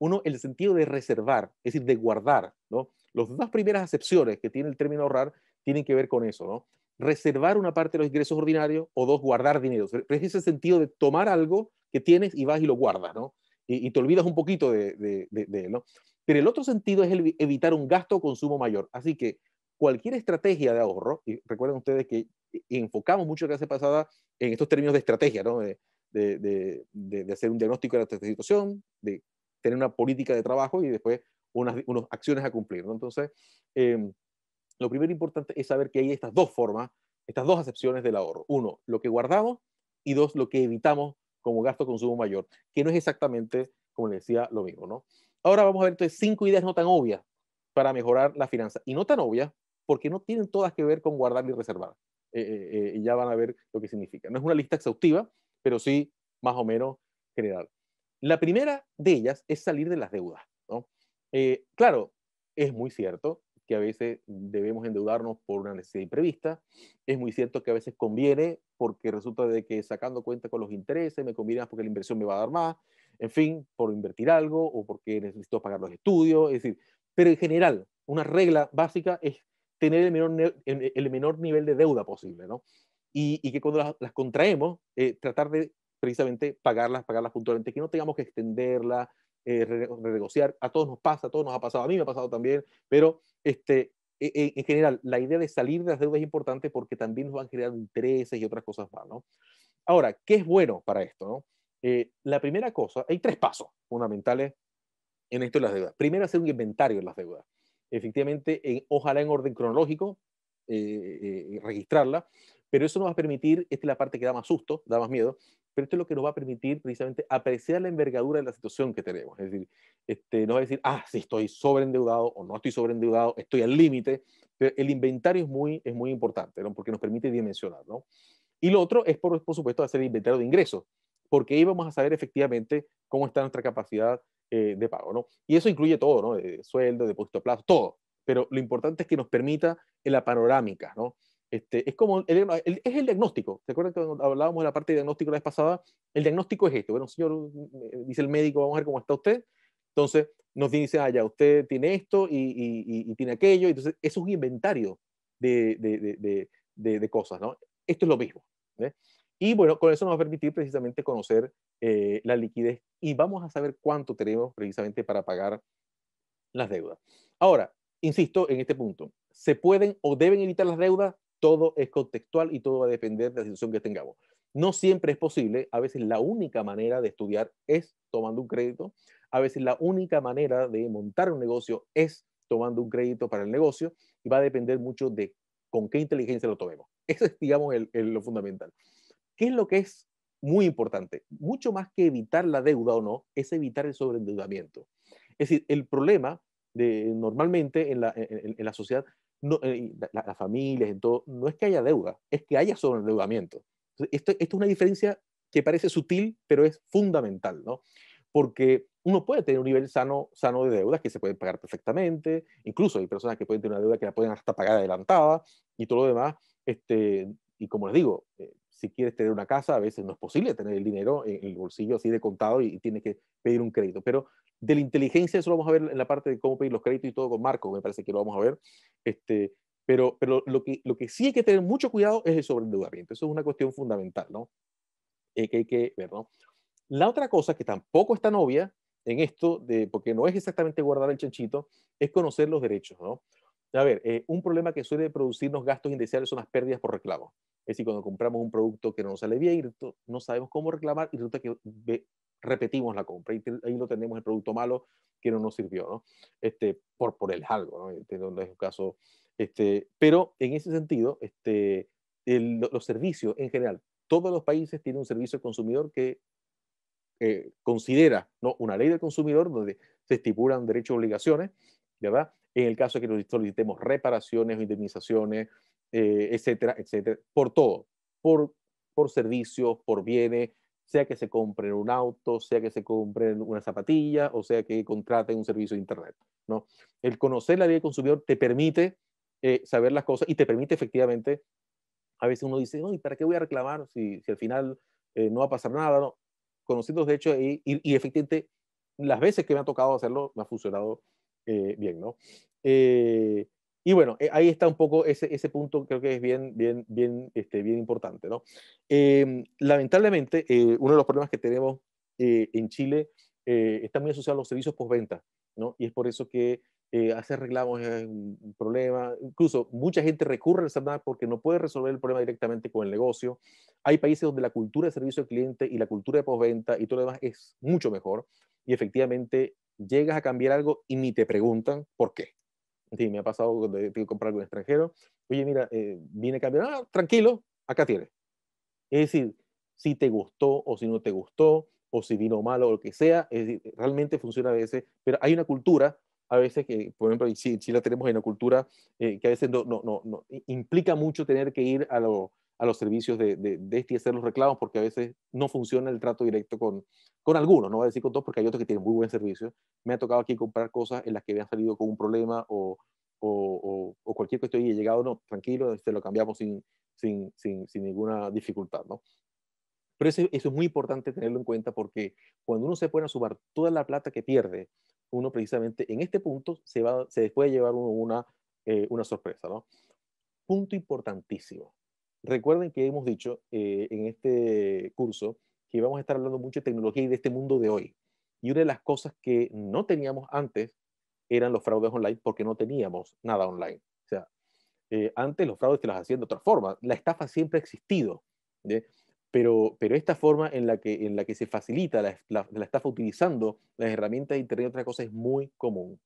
Uno, el sentido de reservar, es decir, de guardar, ¿no? Las dos primeras acepciones que tiene el término ahorrar tienen que ver con eso, ¿no? reservar una parte de los ingresos ordinarios o dos, guardar dinero. es ese sentido de tomar algo que tienes y vas y lo guardas, ¿no? Y, te olvidas un poquito de, de, ¿no? Pero el otro sentido es el, evitar un gasto o consumo mayor. Así que cualquier estrategia de ahorro, y recuerden ustedes que enfocamos mucho la clase pasada en estos términos de estrategia, ¿no? De, hacer un diagnóstico de la situación, de tener una política de trabajo y después unas, unas acciones a cumplir, ¿no? Entonces, em, lo primero importante es saber que hay estas dos formas, estas dos acepciones del ahorro. Uno, lo que guardamos y dos, lo que evitamos como gasto consumo mayor, que no es exactamente, como les decía, lo mismo, ¿no? Ahora vamos a ver entonces cinco ideas no tan obvias para mejorar la finanza. Y no tan obvias porque no tienen todas que ver con guardar y reservar. Eh, eh, eh, ya van a ver lo que significa. No es una lista exhaustiva, pero sí más o menos general. La primera de ellas es salir de las deudas. claro, es muy cierto que a veces debemos endeudarnos por una necesidad imprevista. Es muy cierto que a veces conviene porque resulta de que sacando cuenta con los intereses me conviene más porque la inversión me va a dar más, en fin, por invertir algo o porque necesito pagar los estudios, es decir, pero en general, una regla básica es tener el menor, el menor nivel de deuda posible, ¿no? Y, que cuando las, contraemos, eh, tratar de precisamente pagarlas, pagarlas puntualmente, que no tengamos que extenderla eh, renegociar. A todos nos pasa, a todos nos ha pasado, a mí me ha pasado también, pero este, e, e, en, general, la idea de salir de las deudas es importante porque también nos van a generar intereses y otras cosas más, ¿no? Ahora, ¿qué es bueno para esto? No? Eh, la primera cosa, hay tres pasos fundamentales en esto de las deudas. Primero, hacer un inventario de las deudas. Efectivamente, en, ojalá en orden cronológico, eh, registrarla, pero eso nos va a permitir, esta es la parte que da más susto, da más miedo, pero esto es lo que nos va a permitir precisamente apreciar la envergadura de la situación que tenemos. Es decir, este, va a decir, ah, si estoy sobreendeudado o no estoy sobreendeudado, estoy al límite, pero el inventario es muy, es muy importante, ¿no? porque nos permite dimensionar. ¿no? Y lo otro es, por, supuesto, hacer el inventario de ingresos, porque ahí vamos a saber efectivamente cómo está nuestra capacidad eh, de pago. ¿no? Y eso incluye todo, ¿no? Eh, sueldo, depósito a plazo, todo. Pero lo importante es que nos permita en la panorámica, ¿no? Este, es como, el, es el diagnóstico. ¿Se acuerdan que hablábamos de la parte de diagnóstico la vez pasada? El diagnóstico es esto. Bueno, señor, dice el médico, vamos a ver cómo está usted. Entonces, nos dice, ah, ya, usted tiene esto y, y, tiene aquello. Entonces, es un inventario de, de, de, de cosas, ¿no? Esto es lo mismo. Y bueno, con eso nos va a permitir precisamente conocer eh, la liquidez y vamos a saber cuánto tenemos precisamente para pagar las deudas. Ahora, insisto en este punto, ¿se pueden o deben evitar las deudas? todo es contextual y todo va a depender de la situación que tengamos. No siempre es posible, a veces la única manera de estudiar es tomando un crédito, a veces la única manera de montar un negocio es tomando un crédito para el negocio y va a depender mucho de con qué inteligencia lo tomemos. Eso es, digamos, lo fundamental. ¿Qué es lo que es muy importante? Mucho más que evitar la deuda o no, es evitar el sobreendeudamiento. Es decir, el problema de, normalmente en la sociedad eh, las familias, en todo, no es que haya deuda, es que haya sobreendeudamiento. Esto, esto, es una diferencia que parece sutil, pero es fundamental, ¿no? Porque uno puede tener un nivel sano, sano de deudas que se pueden pagar perfectamente, incluso hay personas que pueden tener una deuda que la pueden hasta pagar adelantada y todo lo demás. Este, y como les digo, eh, si quieres tener una casa, a veces no es posible tener el dinero en el bolsillo así de contado y, y tienes que pedir un crédito. Pero de la inteligencia, eso lo vamos a ver en la parte de cómo pedir los créditos y todo con Marco, me parece que lo vamos a ver. Este, pero pero lo, que, lo que sí hay que tener mucho cuidado es el sobreendeudamiento. Eso es una cuestión fundamental, ¿no? Eh, que hay que ver, La otra cosa que tampoco está novia en esto, de, porque no es exactamente guardar el chanchito, es conocer los derechos, ¿no? A ver, eh, un problema que suele producirnos gastos indeseables son las pérdidas por reclamo. Es decir, cuando compramos un producto que no nos sale bien, no sabemos cómo reclamar y resulta que repetimos la compra y ahí lo tenemos el producto malo que no nos sirvió, ¿no? Este, por, por el algo, ¿no? Este, es caso, este, pero en ese sentido, este, los servicios en general, todos los países tienen un servicio al consumidor que eh, considera ¿no? una ley del consumidor donde se estipulan derechos y obligaciones, ¿verdad? En el caso de que nos solicitemos reparaciones o indemnizaciones, eh, etcétera, etcétera, por todo, por, por servicios, por bienes, sea que se compren un auto, sea que se compren una zapatilla o sea que contraten un servicio de Internet. ¿no? El conocer la vida del consumidor te permite eh, saber las cosas y te permite efectivamente, a veces uno dice, para qué voy a reclamar si, al final eh, no va a pasar nada? No. Conociendo de hecho y, efectivamente las veces que me ha tocado hacerlo me ha funcionado eh, bien. ¿no? Y bueno, eh, ahí está un poco ese, punto, creo que es bien, bien, bien, este, bien importante. ¿no? Em, lamentablemente, eh, uno de los problemas que tenemos eh, en Chile está muy asociado a los servicios postventa, ¿no? y es por eso que eh, hacer reclamos es un problema. Incluso mucha gente recurre al nada porque no puede resolver el problema directamente con el negocio. Hay países donde la cultura de servicio al cliente y la cultura de postventa y todo lo demás es mucho mejor. Y efectivamente llegas a cambiar algo y ni te preguntan por qué. Sí, me ha pasado de, que comprar algo extranjero. Oye, mira, eh, viene vine a ah, tranquilo, acá tienes. Es decir, si te gustó o si no te gustó, o si vino malo o lo que sea, es realmente funciona a veces, pero hay una cultura a veces que, por ejemplo, si, si la tenemos en una cultura, eh, que a veces no, no, no, no, implica mucho tener que ir a lo, a los servicios de, este y hacer los reclamos, porque a veces no funciona el trato directo con, con algunos, no voy a decir con todos, porque hay otros que tienen muy buen servicio. Me ha tocado aquí comprar cosas en las que habían salido con un problema o, o, o, cualquier cuestión y he llegado, no, tranquilo, se este, lo cambiamos sin, ninguna dificultad, Pero eso, es muy importante tenerlo en cuenta porque cuando uno se pone a sumar toda la plata que pierde, uno precisamente en este punto se, va, se puede llevar una, eh, una sorpresa, Punto importantísimo. Recuerden que hemos dicho eh, en este curso que vamos a estar hablando mucho de tecnología y de este mundo de hoy. Y una de las cosas que no teníamos antes eran los fraudes online porque no teníamos nada online. O sea, eh, antes los fraudes se los hacían de otra forma. La estafa siempre ha existido. ¿eh? Pero, esta forma en la que, en la que se facilita la, estafa utilizando las herramientas de Internet y otras cosas es muy común.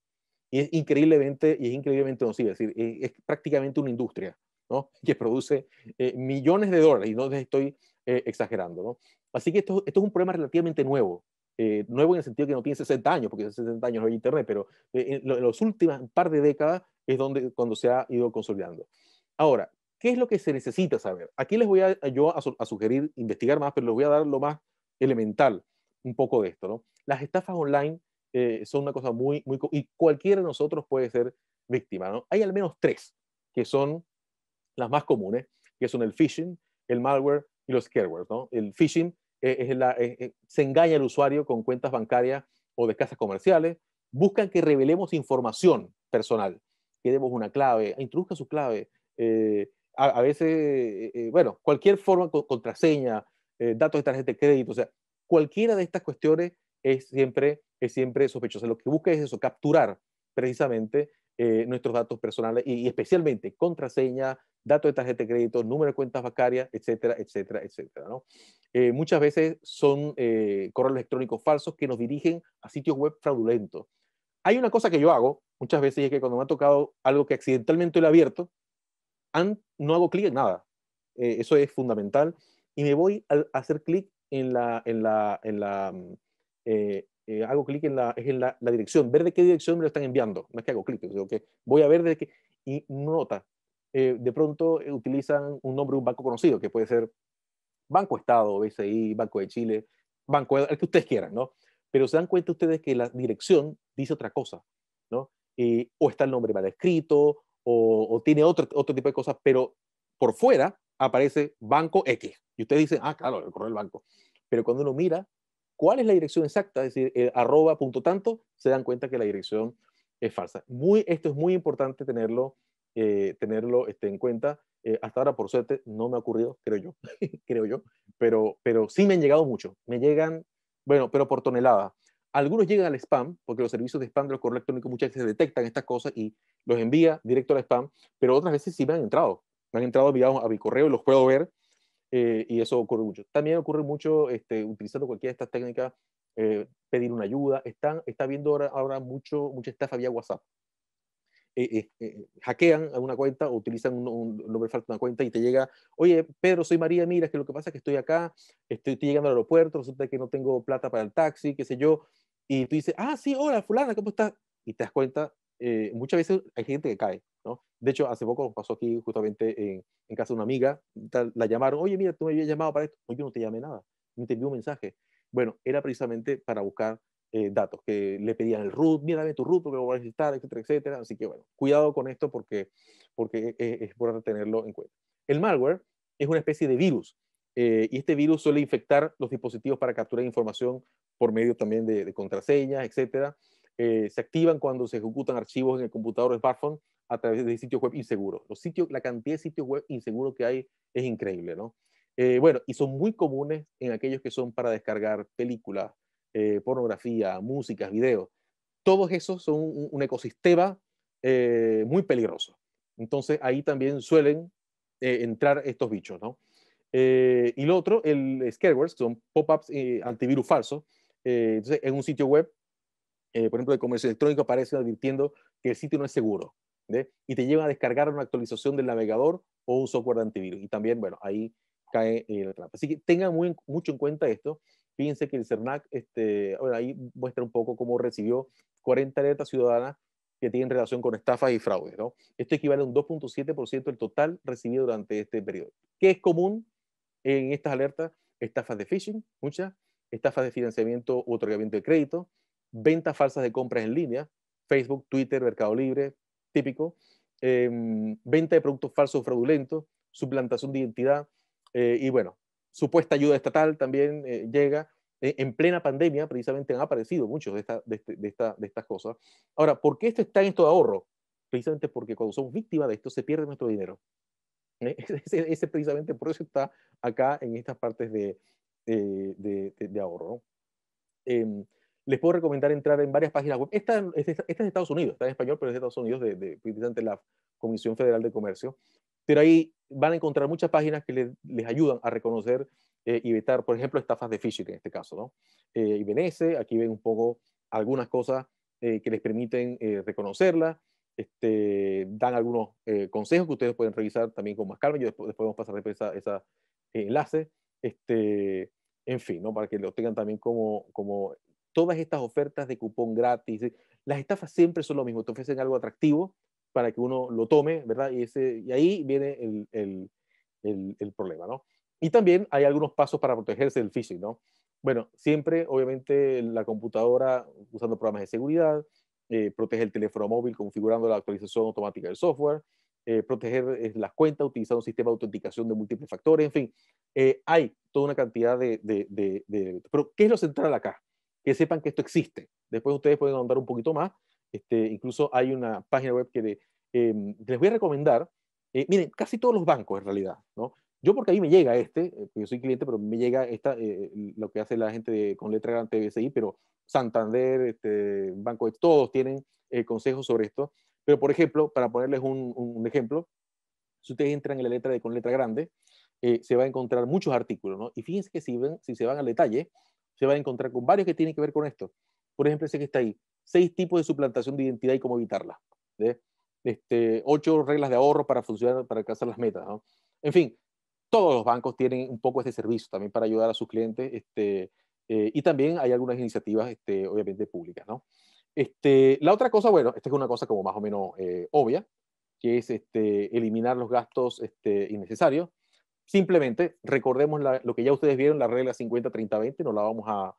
Y es increíblemente, y es increíblemente nociva. decir, es prácticamente una industria. que produce eh, millones de dólares, y no les estoy eh, exagerando. Así que esto, esto, es un problema relativamente nuevo, eh, nuevo en el sentido que no tiene 60 años, porque hace 60 años no hay Internet, pero en, los últimos par de décadas es donde, cuando se ha ido consolidando. Ahora, ¿qué es lo que se necesita saber? Aquí les voy a, yo a, sugerir investigar más, pero les voy a dar lo más elemental un poco de esto. Las estafas online son una cosa muy, muy... Y cualquiera de nosotros puede ser víctima. ¿no? Hay al menos tres que son las más comunes, que son el phishing, el malware y los scareware. El phishing se engaña al usuario con cuentas bancarias o de casas comerciales, buscan que revelemos información personal, que demos una clave, introduzca su clave, eh, a, veces, eh, eh, bueno, cualquier forma, contraseña, datos de tarjeta de crédito, o sea, cualquiera de estas cuestiones es siempre, es siempre sospechosa. Lo que busca es eso, capturar precisamente eh, nuestros datos personales y, especialmente contraseña, datos de tarjeta de crédito, número de cuentas bancarias, etcétera, etcétera, etcétera. Eh, muchas veces son eh, correos electrónicos falsos que nos dirigen a sitios web fraudulentos. Hay una cosa que yo hago muchas veces es que cuando me ha tocado algo que accidentalmente lo he abierto, no hago clic en nada. eso es fundamental. Y me voy a hacer clic en la, en la, mm, eh, hago clic en, la, en la, dirección, ver de qué dirección me lo están enviando. No es que hago clic, Digo que voy a ver de qué. Y nota, eh, de pronto eh, utilizan un nombre de un banco conocido, que puede ser Banco Estado, BCI, Banco de Chile, Banco, el que ustedes quieran, ¿no? Pero se dan cuenta ustedes que la dirección dice otra cosa, ¿no? o está el nombre mal escrito, o, tiene otro, otro tipo de cosas, pero por fuera aparece Banco X. Y ustedes dicen, ah, claro, el correo del banco. Pero cuando uno mira, cuál es la dirección exacta, es decir, arroba punto tanto, se dan cuenta que la dirección es falsa. Muy, esto es muy importante tenerlo, eh, tenerlo este, en cuenta. Eh, hasta ahora, por suerte, no me ha ocurrido, creo yo, creo yo, pero, pero sí me han llegado mucho. Me llegan, bueno, pero por tonelada. Algunos llegan al spam, porque los servicios de spam de los correos electrónicos muchas veces detectan estas cosas y los envía directo al spam, pero otras veces sí me han entrado. Me han entrado, enviados a mi correo y los puedo ver eh, y eso ocurre mucho. También ocurre mucho este, utilizando cualquiera de estas técnicas, eh, pedir una ayuda. Están, está viendo ahora, ahora mucho, mucha estafa vía WhatsApp. Eh, hackean una cuenta o utilizan un, un, nombre de una cuenta y te llega, oye, Pedro, soy María, mira, es que lo que pasa es que estoy acá, estoy, estoy llegando al aeropuerto, resulta que no tengo plata para el taxi, qué sé yo, y tú dices, ah, sí, hola, fulana, ¿cómo estás? Y te das cuenta, muchas veces hay gente que cae, de hecho, hace poco pasó aquí justamente en, casa de una amiga, la llamaron, oye, mira, tú me habías llamado para esto, oye yo no te llamé nada, ni te un mensaje. Bueno, era precisamente para buscar eh, datos, que le pedían el root, mira, dame tu root porque lo voy a necesitar, etcétera, etcétera. Así que bueno, cuidado con esto porque, porque eh, eh, es, importante tenerlo en cuenta. El malware es una especie de virus y este virus suele infectar los dispositivos para capturar información por medio también de, contraseñas, etcétera. se activan cuando se ejecutan archivos en el computador o smartphone a través de sitios web inseguros. Los sitios, la cantidad de sitios web inseguros que hay es increíble, ¿no? Eh, bueno, y son muy comunes en aquellos que son para descargar películas, eh, pornografía, músicas, videos. Todos esos son un, ecosistema eh, muy peligroso. Entonces ahí también suelen entrar estos bichos, ¿no? y lo otro, el scareware, son pop-ups antivirus falsos. entonces en un sitio web, por ejemplo, de comercio electrónico aparece advirtiendo que el sitio no es seguro y te lleva a descargar una actualización del navegador o un software antivirus. Y también, bueno, ahí cae la trampa. Así que tengan muy, mucho en cuenta esto. Fíjense que el CERNAC, este, bueno, ahí muestra un poco cómo recibió 40 alertas ciudadanas que tienen relación con estafas y fraudes. Esto equivale a un 2.7% del total recibido durante este periodo. ¿Qué es común en estas alertas? Estafas de phishing, muchas, estafas de financiamiento u otorgamiento de crédito, ventas falsas de compras en línea, Facebook, Twitter, Mercado Libre, típico, em, venta de productos falsos o fraudulentos, suplantación de identidad eh, y bueno, supuesta ayuda estatal también eh, llega. E, en plena pandemia precisamente han aparecido muchos este, de, esta, de, estas cosas. Ahora, ¿por qué esto está en esto de ahorro? Precisamente porque cuando somos víctimas de esto se pierde nuestro dinero. Ese, ese precisamente por eso está acá en estas partes de, eh, ahorro. Em, les puedo recomendar entrar en varias páginas web. Esta, es de Estados Unidos, está en español, pero es de Estados Unidos, de, la Comisión Federal de Comercio. Pero ahí van a encontrar muchas páginas que les, ayudan a reconocer eh, y evitar, por ejemplo, estafas de phishing en este caso, ¿no? Eh, y Venece, aquí ven un poco algunas cosas eh, que les permiten reconocerla. Este, dan algunos consejos que ustedes pueden revisar también con más calma. y después, vamos a pasar después esa, enlace. Este, en fin, ¿no? para que lo tengan también como, como todas estas ofertas de cupón gratis, las estafas siempre son lo mismo, te ofrecen algo atractivo para que uno lo tome, ¿verdad? Y, ese, y ahí viene el, el, el, problema, ¿no? Y también hay algunos pasos para protegerse del phishing, ¿no? Bueno, siempre, obviamente, la computadora usando programas de seguridad, eh, protege el teléfono móvil configurando la actualización automática del software, eh, proteger eh, las cuentas utilizando un sistema de autenticación de múltiples factores, en fin, eh, hay toda una cantidad de, de, de, de... Pero, ¿qué es lo central acá? que sepan que esto existe. Después ustedes pueden ahondar un poquito más. Este, incluso hay una página web que em, les voy a recomendar. Eh, miren, casi todos los bancos en realidad, ¿no? Yo porque ahí me llega este, eh, yo soy cliente, pero me llega esta, eh, lo que hace la gente con letra grande de BCI, pero Santander, este, Banco de todos tienen consejos sobre esto. Pero por ejemplo, para ponerles un, ejemplo, si ustedes entran en la letra de con letra grande, se va a encontrar muchos artículos, ¿no? Y fíjense que si, si se van al detalle, se va a encontrar con varios que tienen que ver con esto. Por ejemplo, ese que está ahí, seis tipos de suplantación de identidad y cómo evitarla. Este, ocho reglas de ahorro para funcionar, para alcanzar las metas. En fin, todos los bancos tienen un poco este servicio también para ayudar a sus clientes este, eh, y también hay algunas iniciativas, este, obviamente, públicas. la otra cosa, bueno, esta es una cosa como más o menos eh, obvia, que es este, eliminar los gastos innecesarios. Simplemente recordemos lo que ya ustedes vieron, la regla 50-30-20, no la vamos a,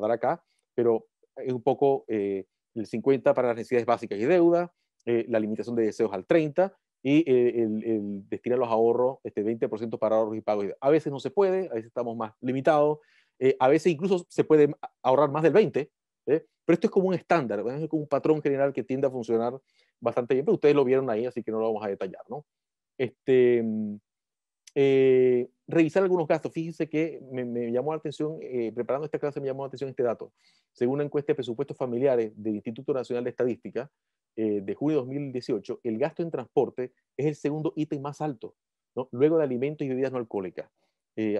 dar acá, pero es un poco eh, el 50 para las necesidades básicas y deuda, eh, la limitación de deseos al 30 y eh, el, el, destinar los ahorros, este 20% para ahorros y pagos. A veces no se puede, a veces estamos más limitados, a veces incluso se puede ahorrar más del 20, pero esto es como un estándar, es como un patrón general que tiende a funcionar bastante bien, pero ustedes lo vieron ahí, así que no lo vamos a detallar, ¿no? Este, mm, eh, revisar algunos gastos Fíjense que me, llamó la atención, eh, preparando esta clase me llamó la atención este dato. Según una encuesta de presupuestos familiares del Instituto Nacional de Estadística eh, de junio de 2018, el gasto en transporte es el segundo ítem más alto, luego de alimentos y bebidas no alcohólicas.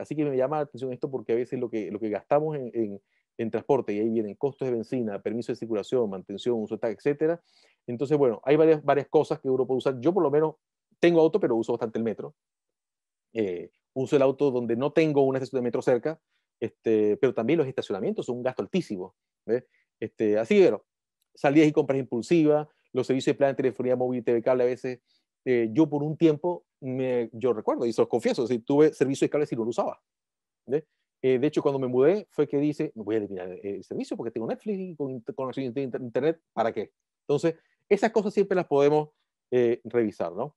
así que me llama la atención esto porque a veces lo que, lo que gastamos en, transporte, y ahí vienen costos de benzina, permiso de circulación, mantención, uso de tag, etc. Entonces, bueno, hay varias, varias cosas que uno puede usar. Yo por lo menos tengo auto, pero uso bastante el metro. Eh, uso el auto donde no tengo un acceso de metro cerca, este, pero también los estacionamientos son un gasto altísimo. Este, así pero, salidas y compras impulsivas, los servicios de plan de telefonía móvil, TV cable a veces. Eh, yo por un tiempo, me, yo recuerdo, y se los confieso, si tuve servicio de cable si no lo usaba. Eh, de hecho, cuando me mudé, fue que dice, no voy a eliminar el servicio porque tengo Netflix y con conexión de internet, ¿para qué? Entonces, esas cosas siempre las podemos revisar, ¿no?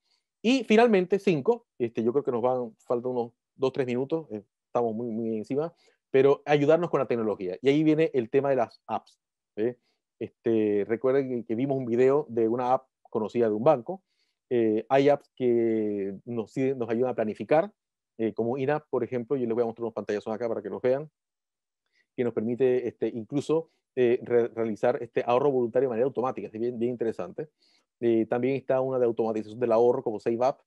Y finalmente, cinco, este, yo creo que nos van, falta unos dos, tres minutos, eh, estamos muy, muy encima, pero ayudarnos con la tecnología. Y ahí viene el tema de las apps. ¿eh? Este, recuerden que vimos un video de una app conocida de un banco. Eh, hay apps que nos, nos ayudan a planificar, como INAP, por ejemplo, yo les voy a mostrar unos pantallazos acá para que los vean, que nos permite este, incluso realizar este ahorro voluntario de manera automática, es bien, bien interesante. Eh, también está una de automatización del ahorro, como SaveUp.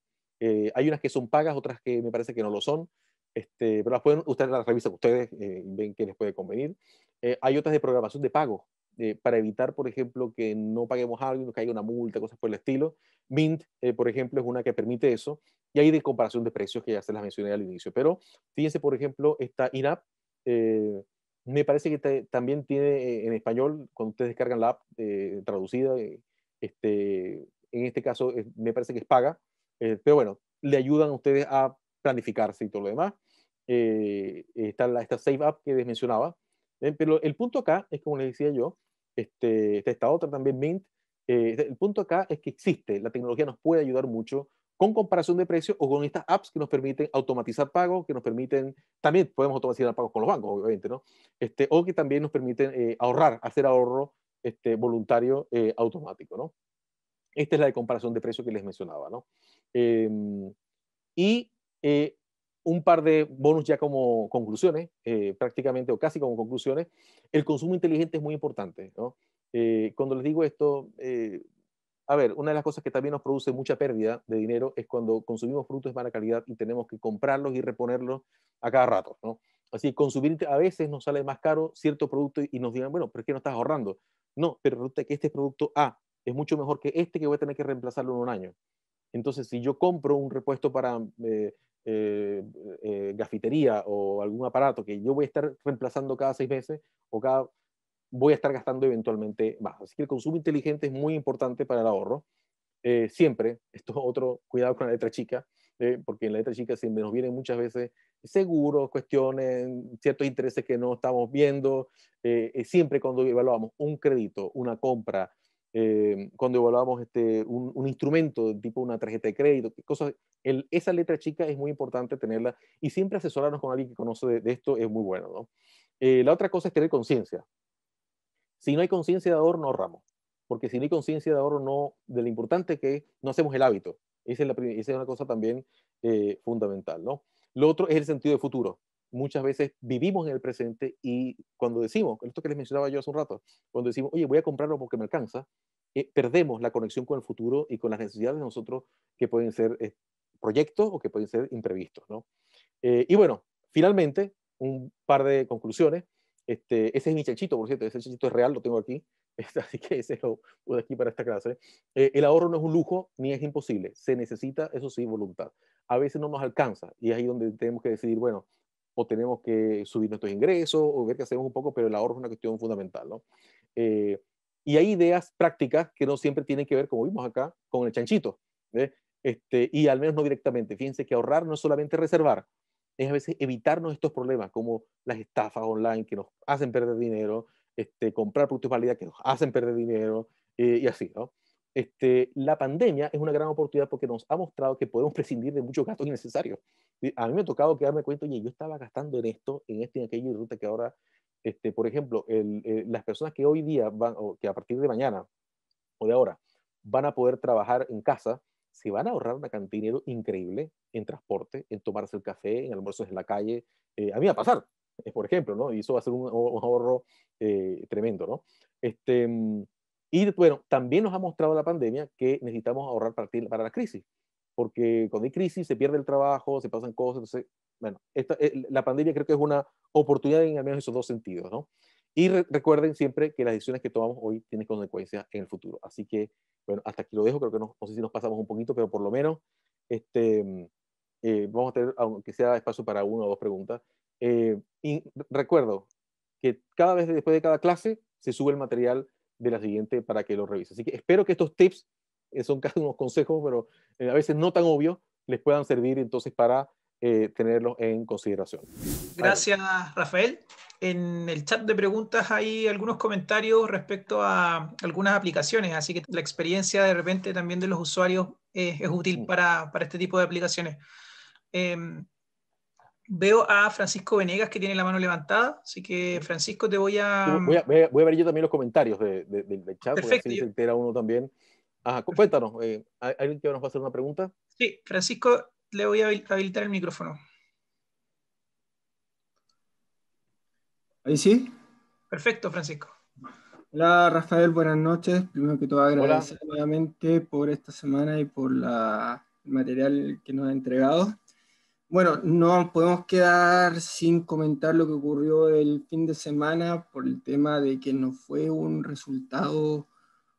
Eh, hay unas que son pagas, otras que me parece que no lo son, este, pero las pueden, ustedes las revisan ustedes, eh, ven qué les puede convenir. Eh, hay otras de programación de pago, para evitar, por ejemplo, que no paguemos algo y nos caiga una multa, cosas por el estilo. Mint, por ejemplo, es una que permite eso. Y hay de comparación de precios que ya se las mencioné al inicio. Pero fíjense, por ejemplo, esta InApp me parece que también tiene en español, cuando ustedes descargan la app traducida, este, en este caso, me parece que es paga, eh, pero bueno, le ayudan a ustedes a planificarse y todo lo demás. Eh, está esta Save App que les mencionaba. Eh, pero el punto acá es, como les decía yo, este, está esta otra también, Mint. el punto acá es que existe, la tecnología nos puede ayudar mucho con comparación de precios o con estas apps que nos permiten automatizar pagos, que nos permiten, también podemos automatizar pagos con los bancos, obviamente, ¿no? Este, o que también nos permiten ahorrar, hacer ahorro este, voluntario eh, automático. ¿no? Esta es la de comparación de precios que les mencionaba. ¿no? Em, y eh, un par de bonus ya como conclusiones, eh, prácticamente o casi como conclusiones. El consumo inteligente es muy importante. ¿no? cuando les digo esto, a ver, una de las cosas que también nos produce mucha pérdida de dinero es cuando consumimos productos de mala calidad y tenemos que comprarlos y reponerlos a cada rato. ¿no? Así que consumir a veces nos sale más caro cierto producto y nos digan, bueno, pero es no estás ahorrando. No, pero resulta que este producto A es mucho mejor que este que voy a tener que reemplazarlo en un año. Entonces, si yo compro un repuesto para eh, eh, eh, gafitería o algún aparato que yo voy a estar reemplazando cada seis meses o cada, voy a estar gastando eventualmente más. Así que el consumo inteligente es muy importante para el ahorro. Eh, siempre, esto es otro cuidado con la letra chica, porque en la letra chica siempre nos vienen muchas veces seguros, cuestiones, ciertos intereses que no estamos viendo. Eh, eh, siempre cuando evaluamos un crédito, una compra, eh, cuando evaluamos este, un, instrumento tipo una tarjeta de crédito, cosas, esa letra chica es muy importante tenerla y siempre asesorarnos con alguien que conoce de, esto es muy bueno. la otra cosa es tener conciencia. Si no hay conciencia de ahorro, no ahorramos. Porque si no hay conciencia de ahorro, no, de lo importante que no hacemos el hábito. Esa es, la, es una cosa también eh, fundamental, ¿no? Lo otro es el sentido de futuro. Muchas veces vivimos en el presente y cuando decimos, esto que les mencionaba yo hace un rato, cuando decimos, oye, voy a comprarlo porque me alcanza, eh, perdemos la conexión con el futuro y con las necesidades de nosotros que pueden ser eh, proyectos o que pueden ser imprevistos, y bueno, finalmente, un par de conclusiones. Este, ese es mi chachito, por cierto, ese chachito es real, lo tengo aquí. así que ese es lo de aquí para esta clase. Eh, el ahorro no es un lujo ni es imposible, se necesita, eso sí, voluntad. A veces no nos alcanza y es ahí donde tenemos que decidir, bueno, o tenemos que subir nuestros ingresos o ver qué hacemos un poco, pero el ahorro es una cuestión fundamental, ¿no? Eh, y hay ideas prácticas que no siempre tienen que ver, como vimos acá, con el chanchito, ¿eh? este, y al menos no directamente. Fíjense que ahorrar no es solamente reservar, es a veces evitarnos estos problemas como las estafas online que nos hacen perder dinero, este, comprar productos válidos que nos hacen perder dinero eh, y así, Este, la pandemia es una gran oportunidad porque nos ha mostrado que podemos prescindir de muchos gastos innecesarios. A mí me ha tocado quedarme cuenta, oye, yo estaba gastando en esto, en esto y en aquello, y resulta que ahora, este, por ejemplo, las personas que hoy día van, o que a partir de mañana o de ahora van a poder trabajar en casa, se van a ahorrar una cantidad de dinero increíble en transporte, en tomarse el café, en almuerzos en la calle. Eh, a mí va a pasar, eh, por ejemplo, ¿no? Y eso va a ser un, ahorro eh, tremendo, ¿no? Este, y bueno, también nos ha mostrado la pandemia que necesitamos ahorrar para, para la crisis, porque cuando hay crisis se pierde el trabajo, se pasan cosas, entonces, bueno, esta, eh, la pandemia creo que es una oportunidad en al menos esos dos sentidos, ¿no? Y recuerden siempre que las decisiones que tomamos hoy tienen consecuencias en el futuro. Así que, bueno, hasta aquí lo dejo. Creo que no, no sé si nos pasamos un poquito, pero por lo menos este, vamos a tener, aunque sea espacio para una o dos preguntas. Eh, y recuerdo que cada vez después de cada clase se sube el material de la siguiente para que lo revise. Así que espero que estos tips, eh, son casi unos consejos, pero eh, a veces no tan obvios, les puedan servir entonces para tenerlos en consideración. Gracias, Rafael. En el chat de preguntas hay algunos comentarios respecto a algunas aplicaciones, así que la experiencia de repente también de los usuarios es útil mm. para, para este tipo de aplicaciones. Em, Veo a Francisco Venegas que tiene la mano levantada, así que Francisco te voy a... Voy a, ver yo también los comentarios del chat, porque así se entera uno también. Ajá, cuéntanos, eh, ¿alguien que nos va a hacer una pregunta? Sí, Francisco, le voy a habilitar el micrófono. ¿Ahí sí? Perfecto, Francisco. Hola Rafael, buenas noches. Primero que todo agradecer nuevamente por esta semana y por el material que nos ha entregado. Bueno, no podemos quedar sin comentar lo que ocurrió el fin de semana por el tema de que no fue un resultado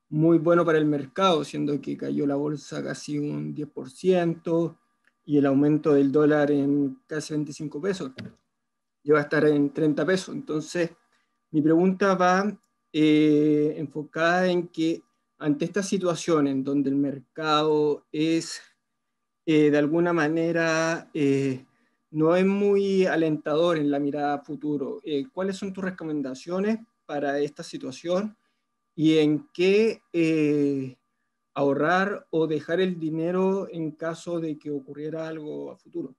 muy bueno para el mercado, siendo que cayó la bolsa casi un 10% y el aumento del dólar en casi 25 pesos. Lleva a estar en 30 pesos. Entonces, mi pregunta va eh, enfocada en que ante esta situación en donde el mercado es eh, de alguna manera eh, no es muy alentador en la mirada a futuro. Eh, ¿Cuáles son tus recomendaciones para esta situación y en qué ahorrar o dejar el dinero en caso de que ocurriera algo a futuro?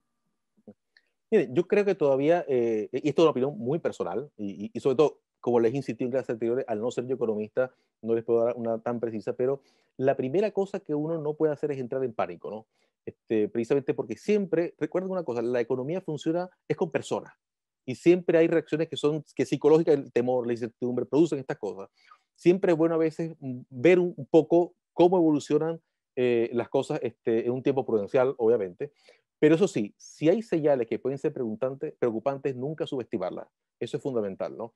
yo creo que todavía, y esto es una opinión muy personal, y, y sobre todo como les insistí en clases anteriores, al no ser yo economista, no les puedo dar una tan precisa, pero la primera cosa que uno no puede hacer es entrar en pánico, ¿no? Este, precisamente porque siempre, recuerden una cosa, la economía funciona, es con personas, y siempre hay reacciones que son que psicológicas, el temor, la incertidumbre, producen estas cosas. Siempre es bueno a veces mm, ver un, poco cómo evolucionan eh, las cosas este, en un tiempo prudencial, obviamente. Pero eso sí, si hay señales que pueden ser preocupantes, nunca subestimarlas. Eso es fundamental, ¿no?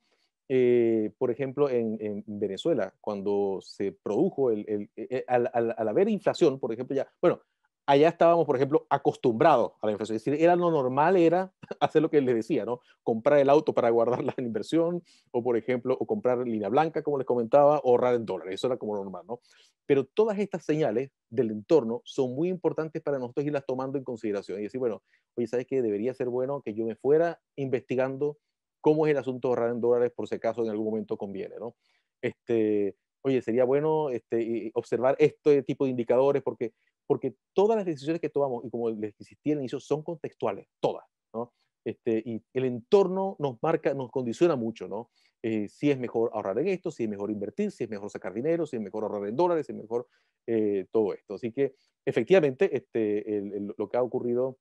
Eh, por ejemplo, en, Venezuela, cuando se produjo, el, eh, al, al haber inflación, por ejemplo, ya, bueno, allá estábamos, por ejemplo, acostumbrados a la inflación. Es decir, era lo normal, era hacer lo que les decía, ¿no? Comprar el auto para guardar la inversión, o por ejemplo, o comprar línea blanca, como les comentaba, o ahorrar en dólares. Eso era como lo normal, ¿no? Pero todas estas señales del entorno son muy importantes para nosotros irlas tomando en consideración y decir, bueno, oye, ¿sabes qué? Debería ser bueno que yo me fuera investigando cómo es el asunto de ahorrar en dólares por si acaso en algún momento conviene, ¿no? Este, oye, sería bueno este, observar este tipo de indicadores porque porque todas las decisiones que tomamos, y como les insistí al inicio, son contextuales, todas, ¿no? Este, y el entorno nos marca, nos condiciona mucho, ¿no? Eh, si es mejor ahorrar en esto, si es mejor invertir, si es mejor sacar dinero, si es mejor ahorrar en dólares, si es mejor eh, todo esto. Así que efectivamente este, lo que ha ocurrido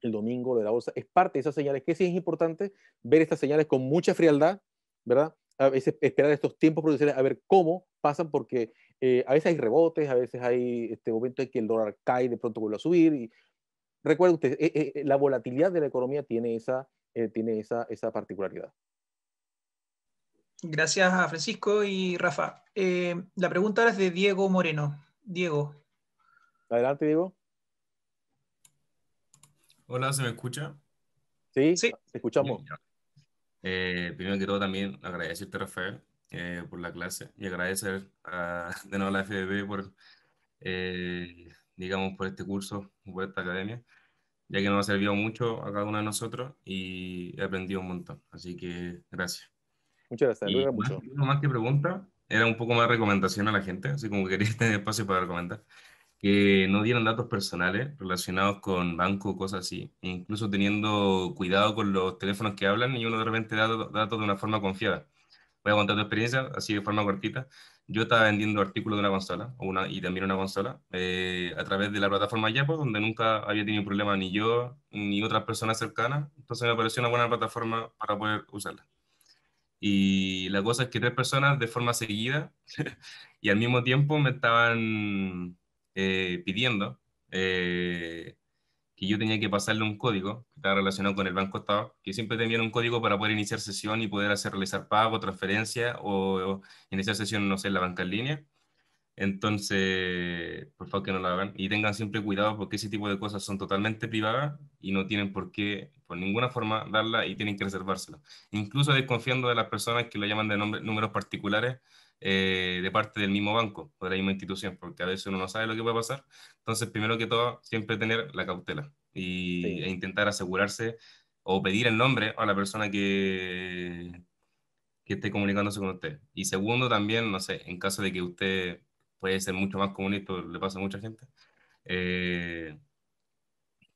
el domingo de la bolsa es parte de esas señales, que sí es importante ver estas señales con mucha frialdad, ¿verdad? A veces esperar estos tiempos prudenciales a ver cómo pasan, porque eh, a veces hay rebotes, a veces hay este momento en que el dólar cae, y de pronto vuelve a subir. Y, recuerda usted, eh, eh, la volatilidad de la economía tiene esa, tiene esa, esa particularidad. Gracias a Francisco y Rafa. la pregunta ahora es de Diego Moreno. Diego. Adelante, Diego. Hola, ¿se me escucha? Sí, sí. te escuchamos. primero que todo también agradecerte, Rafael, eh, por la clase y agradecer de nuevo a la FBB por, eh, digamos, por este curso, por esta academia, ya que nos ha servido mucho a cada uno de nosotros y he aprendido un montón. Así que gracias. Muchas gracias. Y más, más que pregunta, era un poco más recomendación a la gente, así como quería tener espacio para recomendar, que no dieran datos personales relacionados con banco o cosas así, incluso teniendo cuidado con los teléfonos que hablan y uno de repente da datos de una forma confiada voy a contar tu experiencia, así de forma cortita. Yo estaba vendiendo artículos de una consola una, y también una consola eh, a través de la plataforma Yapo, donde nunca había tenido problema ni yo ni otras personas cercanas. Entonces me pareció una buena plataforma para poder usarla. Y la cosa es que tres personas de forma seguida y al mismo tiempo me estaban eh, pidiendo eh, que yo tenía que pasarle un código que estaba relacionado con el banco Estado, que siempre tenían un código para poder iniciar sesión y poder hacer realizar pago, transferencia o, iniciar sesión, no sé, en la banca en línea. Entonces, por favor que no lo hagan y tengan siempre cuidado porque ese tipo de cosas son totalmente privadas y no tienen por qué, por ninguna forma, darla y tienen que reservárselo. Incluso desconfiando de las personas que lo llaman de nombre, números particulares, eh, de parte del mismo banco o de la misma institución, porque a veces uno no sabe lo que puede pasar. Entonces, primero que todo, siempre tener la cautela y, e intentar asegurarse o pedir el nombre a la persona que, que esté comunicándose con usted. Y segundo, también, no sé, en caso de que usted puede ser mucho más comunista, le pasa a mucha gente, eh,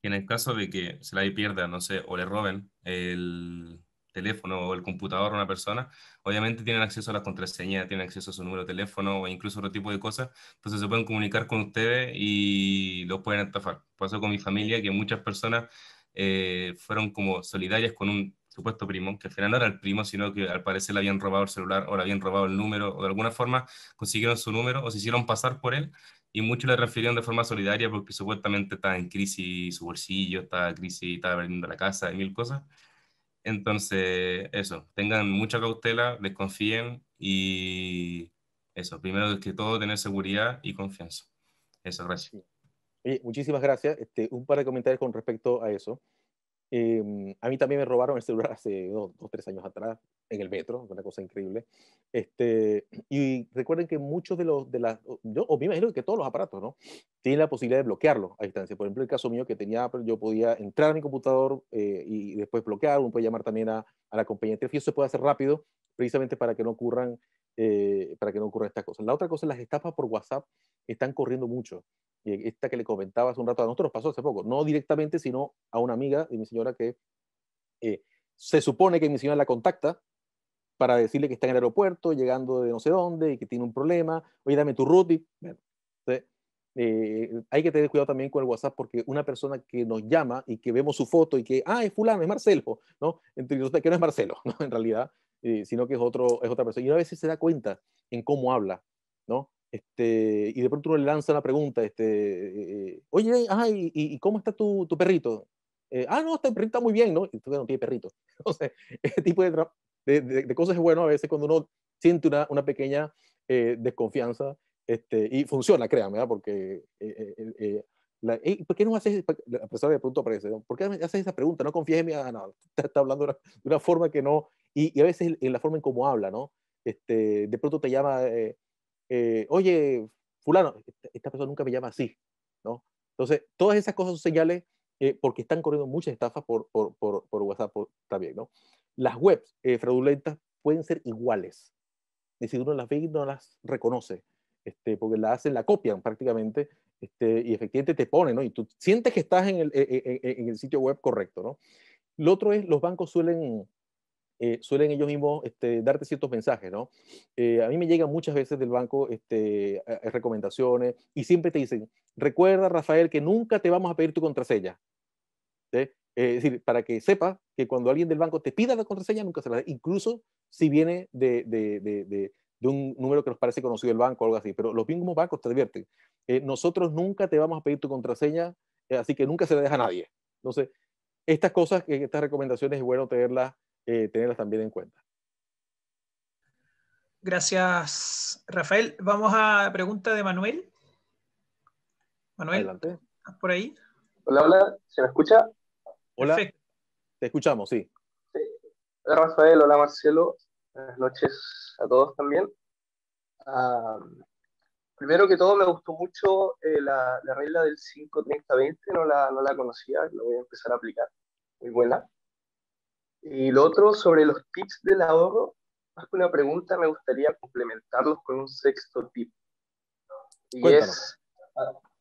en el caso de que se la pierda, no sé, o le roben el, teléfono o el computador a una persona, obviamente tienen acceso a las contraseñas, tienen acceso a su número de teléfono o incluso otro tipo de cosas, entonces se pueden comunicar con ustedes y los pueden estafar. Pasó con mi familia que muchas personas eh, fueron como solidarias con un supuesto primo, que al final no era el primo, sino que al parecer le habían robado el celular o le habían robado el número o de alguna forma consiguieron su número o se hicieron pasar por él y muchos le refirieron de forma solidaria porque supuestamente está en crisis su bolsillo, está en crisis, está vendiendo la casa y mil cosas. Entonces, eso, tengan mucha cautela, desconfíen y eso, primero que todo, tener seguridad y confianza. Eso, gracias. muchísimas gracias. Este, un par de comentarios con respecto a eso. Em, a mí también me robaron el celular hace dos, dos tres años atrás, en el metro, una cosa increíble. Este, y recuerden que muchos de los, de las, yo o me imagino que todos los aparatos, ¿no? Tienen la posibilidad de bloquearlo a distancia. Por ejemplo, el caso mío que tenía Apple, yo podía entrar a mi computador eh, y después bloquear, uno puede llamar también a, a la compañía de eso se puede hacer rápido, precisamente para que no ocurran, eh, para que no ocurran estas cosas. La otra cosa, las estafas por WhatsApp están corriendo mucho. y eh, Esta que le comentaba hace un rato, a nosotros pasó hace poco, no directamente, sino a una amiga de mi señora que se supone que mi señora la contacta para decirle que está en el aeropuerto, llegando de no sé dónde y que tiene un problema, oye, dame tu root. Y, eh, hay que tener cuidado también con el WhatsApp porque una persona que nos llama y que vemos su foto y que, ah, es fulano, es Marcelo, ¿no? Entonces, que no es Marcelo, ¿no? En realidad, eh, sino que es, otro, es otra persona. Y a veces se da cuenta en cómo habla, ¿no? Este, y de pronto uno le lanza la pregunta, este, eh, oye, ah, y, cómo está tu, tu perrito? ah, no, este está, muy bien, ¿no? Y tú no tiene perrito. Entonces, ese tipo de de, de, cosas buenas a veces cuando uno siente una, una pequeña eh, desconfianza este, y funciona, créame, ¿verdad? porque eh, eh, la, ¿por qué no haces, a persona de pronto aparece, ¿no? ¿por qué haces esa pregunta? No confíes en mí, ah, está, hablando de una, forma que no, y, a veces en la forma en cómo habla, ¿no? Este, de pronto te llama, oye, fulano, esta, persona nunca me llama así, ¿no? Entonces, todas esas cosas son señales porque están corriendo muchas estafas por, por, por, por WhatsApp también, ¿no? las webs eh, fraudulentas pueden ser iguales. Y si uno las ve y no las reconoce, este, porque la hacen, la copian prácticamente, este, y efectivamente te ponen, ¿no? Y tú sientes que estás en el, eh, eh, sitio web correcto, ¿no? Lo otro es, los bancos suelen, suelen ellos mismos este, darte ciertos mensajes, ¿no? a mí me llegan muchas veces del banco este, recomendaciones y siempre te dicen, recuerda, Rafael, que nunca te vamos a pedir tu contraseña. ¿Sí? Eh, es decir, para que sepa que cuando alguien del banco te pida la contraseña, nunca se la da, incluso si viene de, un número que nos parece conocido del banco o algo así. Pero los mismos bancos te advierten, eh, nosotros nunca te vamos a pedir tu contraseña, eh, así que nunca se la deja a nadie. Entonces, estas cosas, estas recomendaciones es bueno tenerlas, tenerlas también en cuenta. Gracias, Rafael. Vamos a pregunta de Manuel. Manuel, Adelante. por ahí? Hola, hola, ¿se me escucha? Hola. Te escuchamos, sí. sí. Hola Rafael, hola Marcelo. Buenas noches a todos también. primero que todo, me gustó mucho eh, la, regla del 5-30-20, no la, no la conocía, la voy a empezar a aplicar. Muy buena. Y lo otro, sobre los tips del ahorro, más que una pregunta, me gustaría complementarlos con un sexto tip. Y es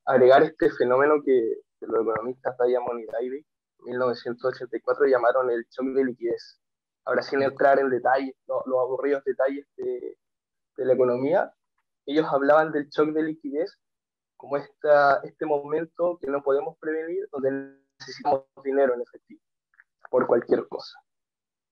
agregar este fenómeno que, los economistas llaman y diving, 1984 llamaron el shock de liquidez. Ahora, sin entrar en detalles, los aburridos detalles de, la economía, ellos hablaban del shock de liquidez como esta, este momento que no podemos prevenir, donde necesitamos dinero en efectivo, por cualquier cosa.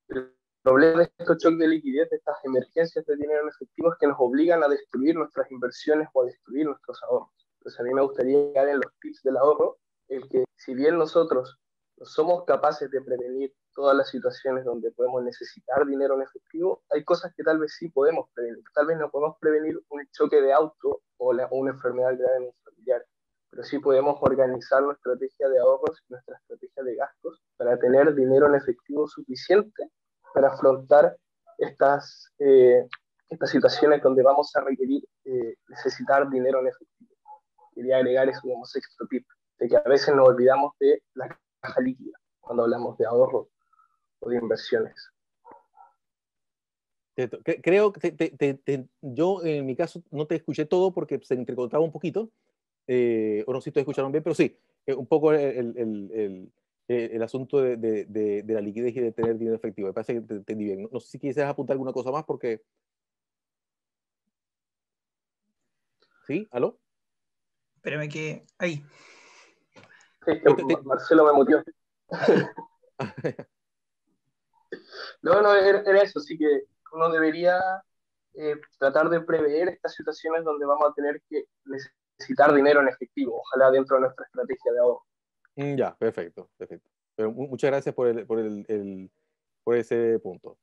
El problema de estos shocks de liquidez, de estas emergencias de dinero en efectivo, es que nos obligan a destruir nuestras inversiones o a destruir nuestros ahorros. Entonces, a mí me gustaría en los tips del ahorro, el que si bien nosotros somos capaces de prevenir todas las situaciones donde podemos necesitar dinero en efectivo, hay cosas que tal vez sí podemos prevenir. Tal vez no podemos prevenir un choque de auto o, una enfermedad grave en un familiar, pero sí podemos organizar nuestra estrategia de ahorros y nuestra estrategia de gastos para tener dinero en efectivo suficiente para afrontar estas, eh, estas situaciones donde vamos a requerir eh, necesitar dinero en efectivo. Quería agregar eso como sexto tip, de que a veces nos olvidamos de las líquida cuando hablamos de ahorro o de inversiones. Creo que yo en mi caso no te escuché todo porque se entrecortaba un poquito, eh, o no sé si te escucharon bien, pero sí, eh, un poco el, asunto de, la liquidez y de tener dinero efectivo. Me parece que entendí bien. No, no sé si quieres apuntar alguna cosa más porque... ¿Sí? ¿Aló? Espérame que... Ahí. Este Marcelo me mutió. no, no, era eso, así que uno debería eh, tratar de prever estas situaciones donde vamos a tener que necesitar dinero en efectivo, ojalá dentro de nuestra estrategia de ahorro. Mm, ya, perfecto, perfecto. muchas gracias por, ese punto.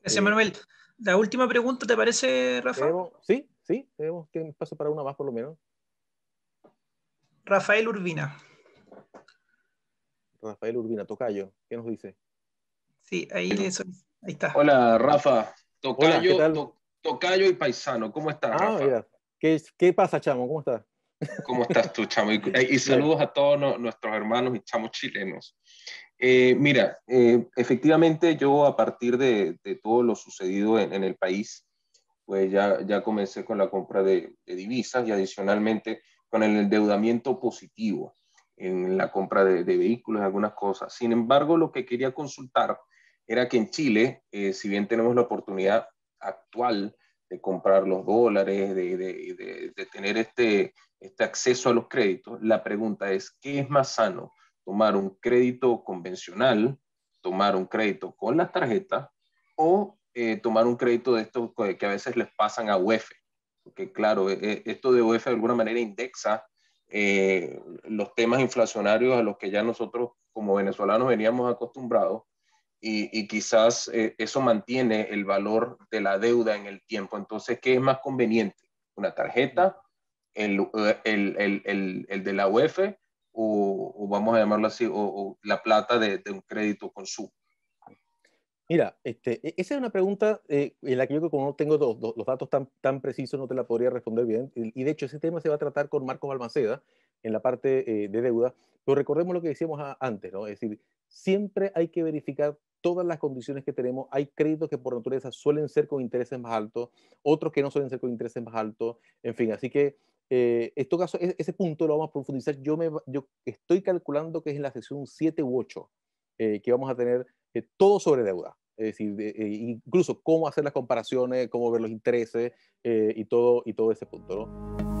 Gracias, eh, Manuel. La última pregunta, ¿te parece, Rafa? sí, sí, tenemos que paso para una más por lo menos. Rafael Urbina. Rafael Urbina, Tocayo, ¿qué nos dice? Sí, ahí, está. Hola, Rafa. Tocayo, tocayo y paisano, ¿cómo estás? Ah, Rafa? Mira. ¿Qué, pasa, chamo? ¿Cómo estás? ¿Cómo estás tú, chamo? Y, saludos a todos nuestros hermanos y chamos chilenos. Eh, mira, eh, efectivamente yo a partir de, todo lo sucedido en, el país, pues ya, ya comencé con la compra de, de divisas y adicionalmente con el endeudamiento positivo en la compra de, de vehículos, algunas cosas. Sin embargo, lo que quería consultar era que en Chile, eh, si bien tenemos la oportunidad actual de comprar los dólares, de, de, tener este, este acceso a los créditos, la pregunta es, ¿qué es más sano? ¿Tomar un crédito convencional, tomar un crédito con las tarjetas o eh, tomar un crédito de estos que a veces les pasan a UEF? E? Porque claro, e, e, esto de UEF de alguna manera indexa eh, los temas inflacionarios a los que ya nosotros como venezolanos veníamos acostumbrados y, quizás eh, eso mantiene el valor de la deuda en el tiempo. Entonces, ¿qué es más conveniente? ¿Una tarjeta? ¿El, eh, el, el, el de la UEF? O, vamos a llamarlo así, o, la plata de, de un crédito consumo. Mira, este, e, esa es una pregunta eh, en la que yo como no tengo los datos tan, tan precisos no te la podría responder bien. Y de hecho ese tema se va a tratar con Marcos Balmaceda en la parte eh, de deuda. Pero recordemos lo que decíamos antes, ¿no? Es decir, siempre hay que verificar todas las condiciones que tenemos. Hay créditos que por naturaleza suelen ser con intereses más altos, otros que no suelen ser con intereses más altos, en fin. Así que eh, caso, e, ese, punto lo vamos a profundizar. Yo, me, yo estoy calculando que es en la sesión 7 u 8 eh, que vamos a tener todo sobre deuda es decir, eh, incluso cómo hacer las comparaciones, cómo ver los intereses eh, y, todo, y todo ese punto. ¿no?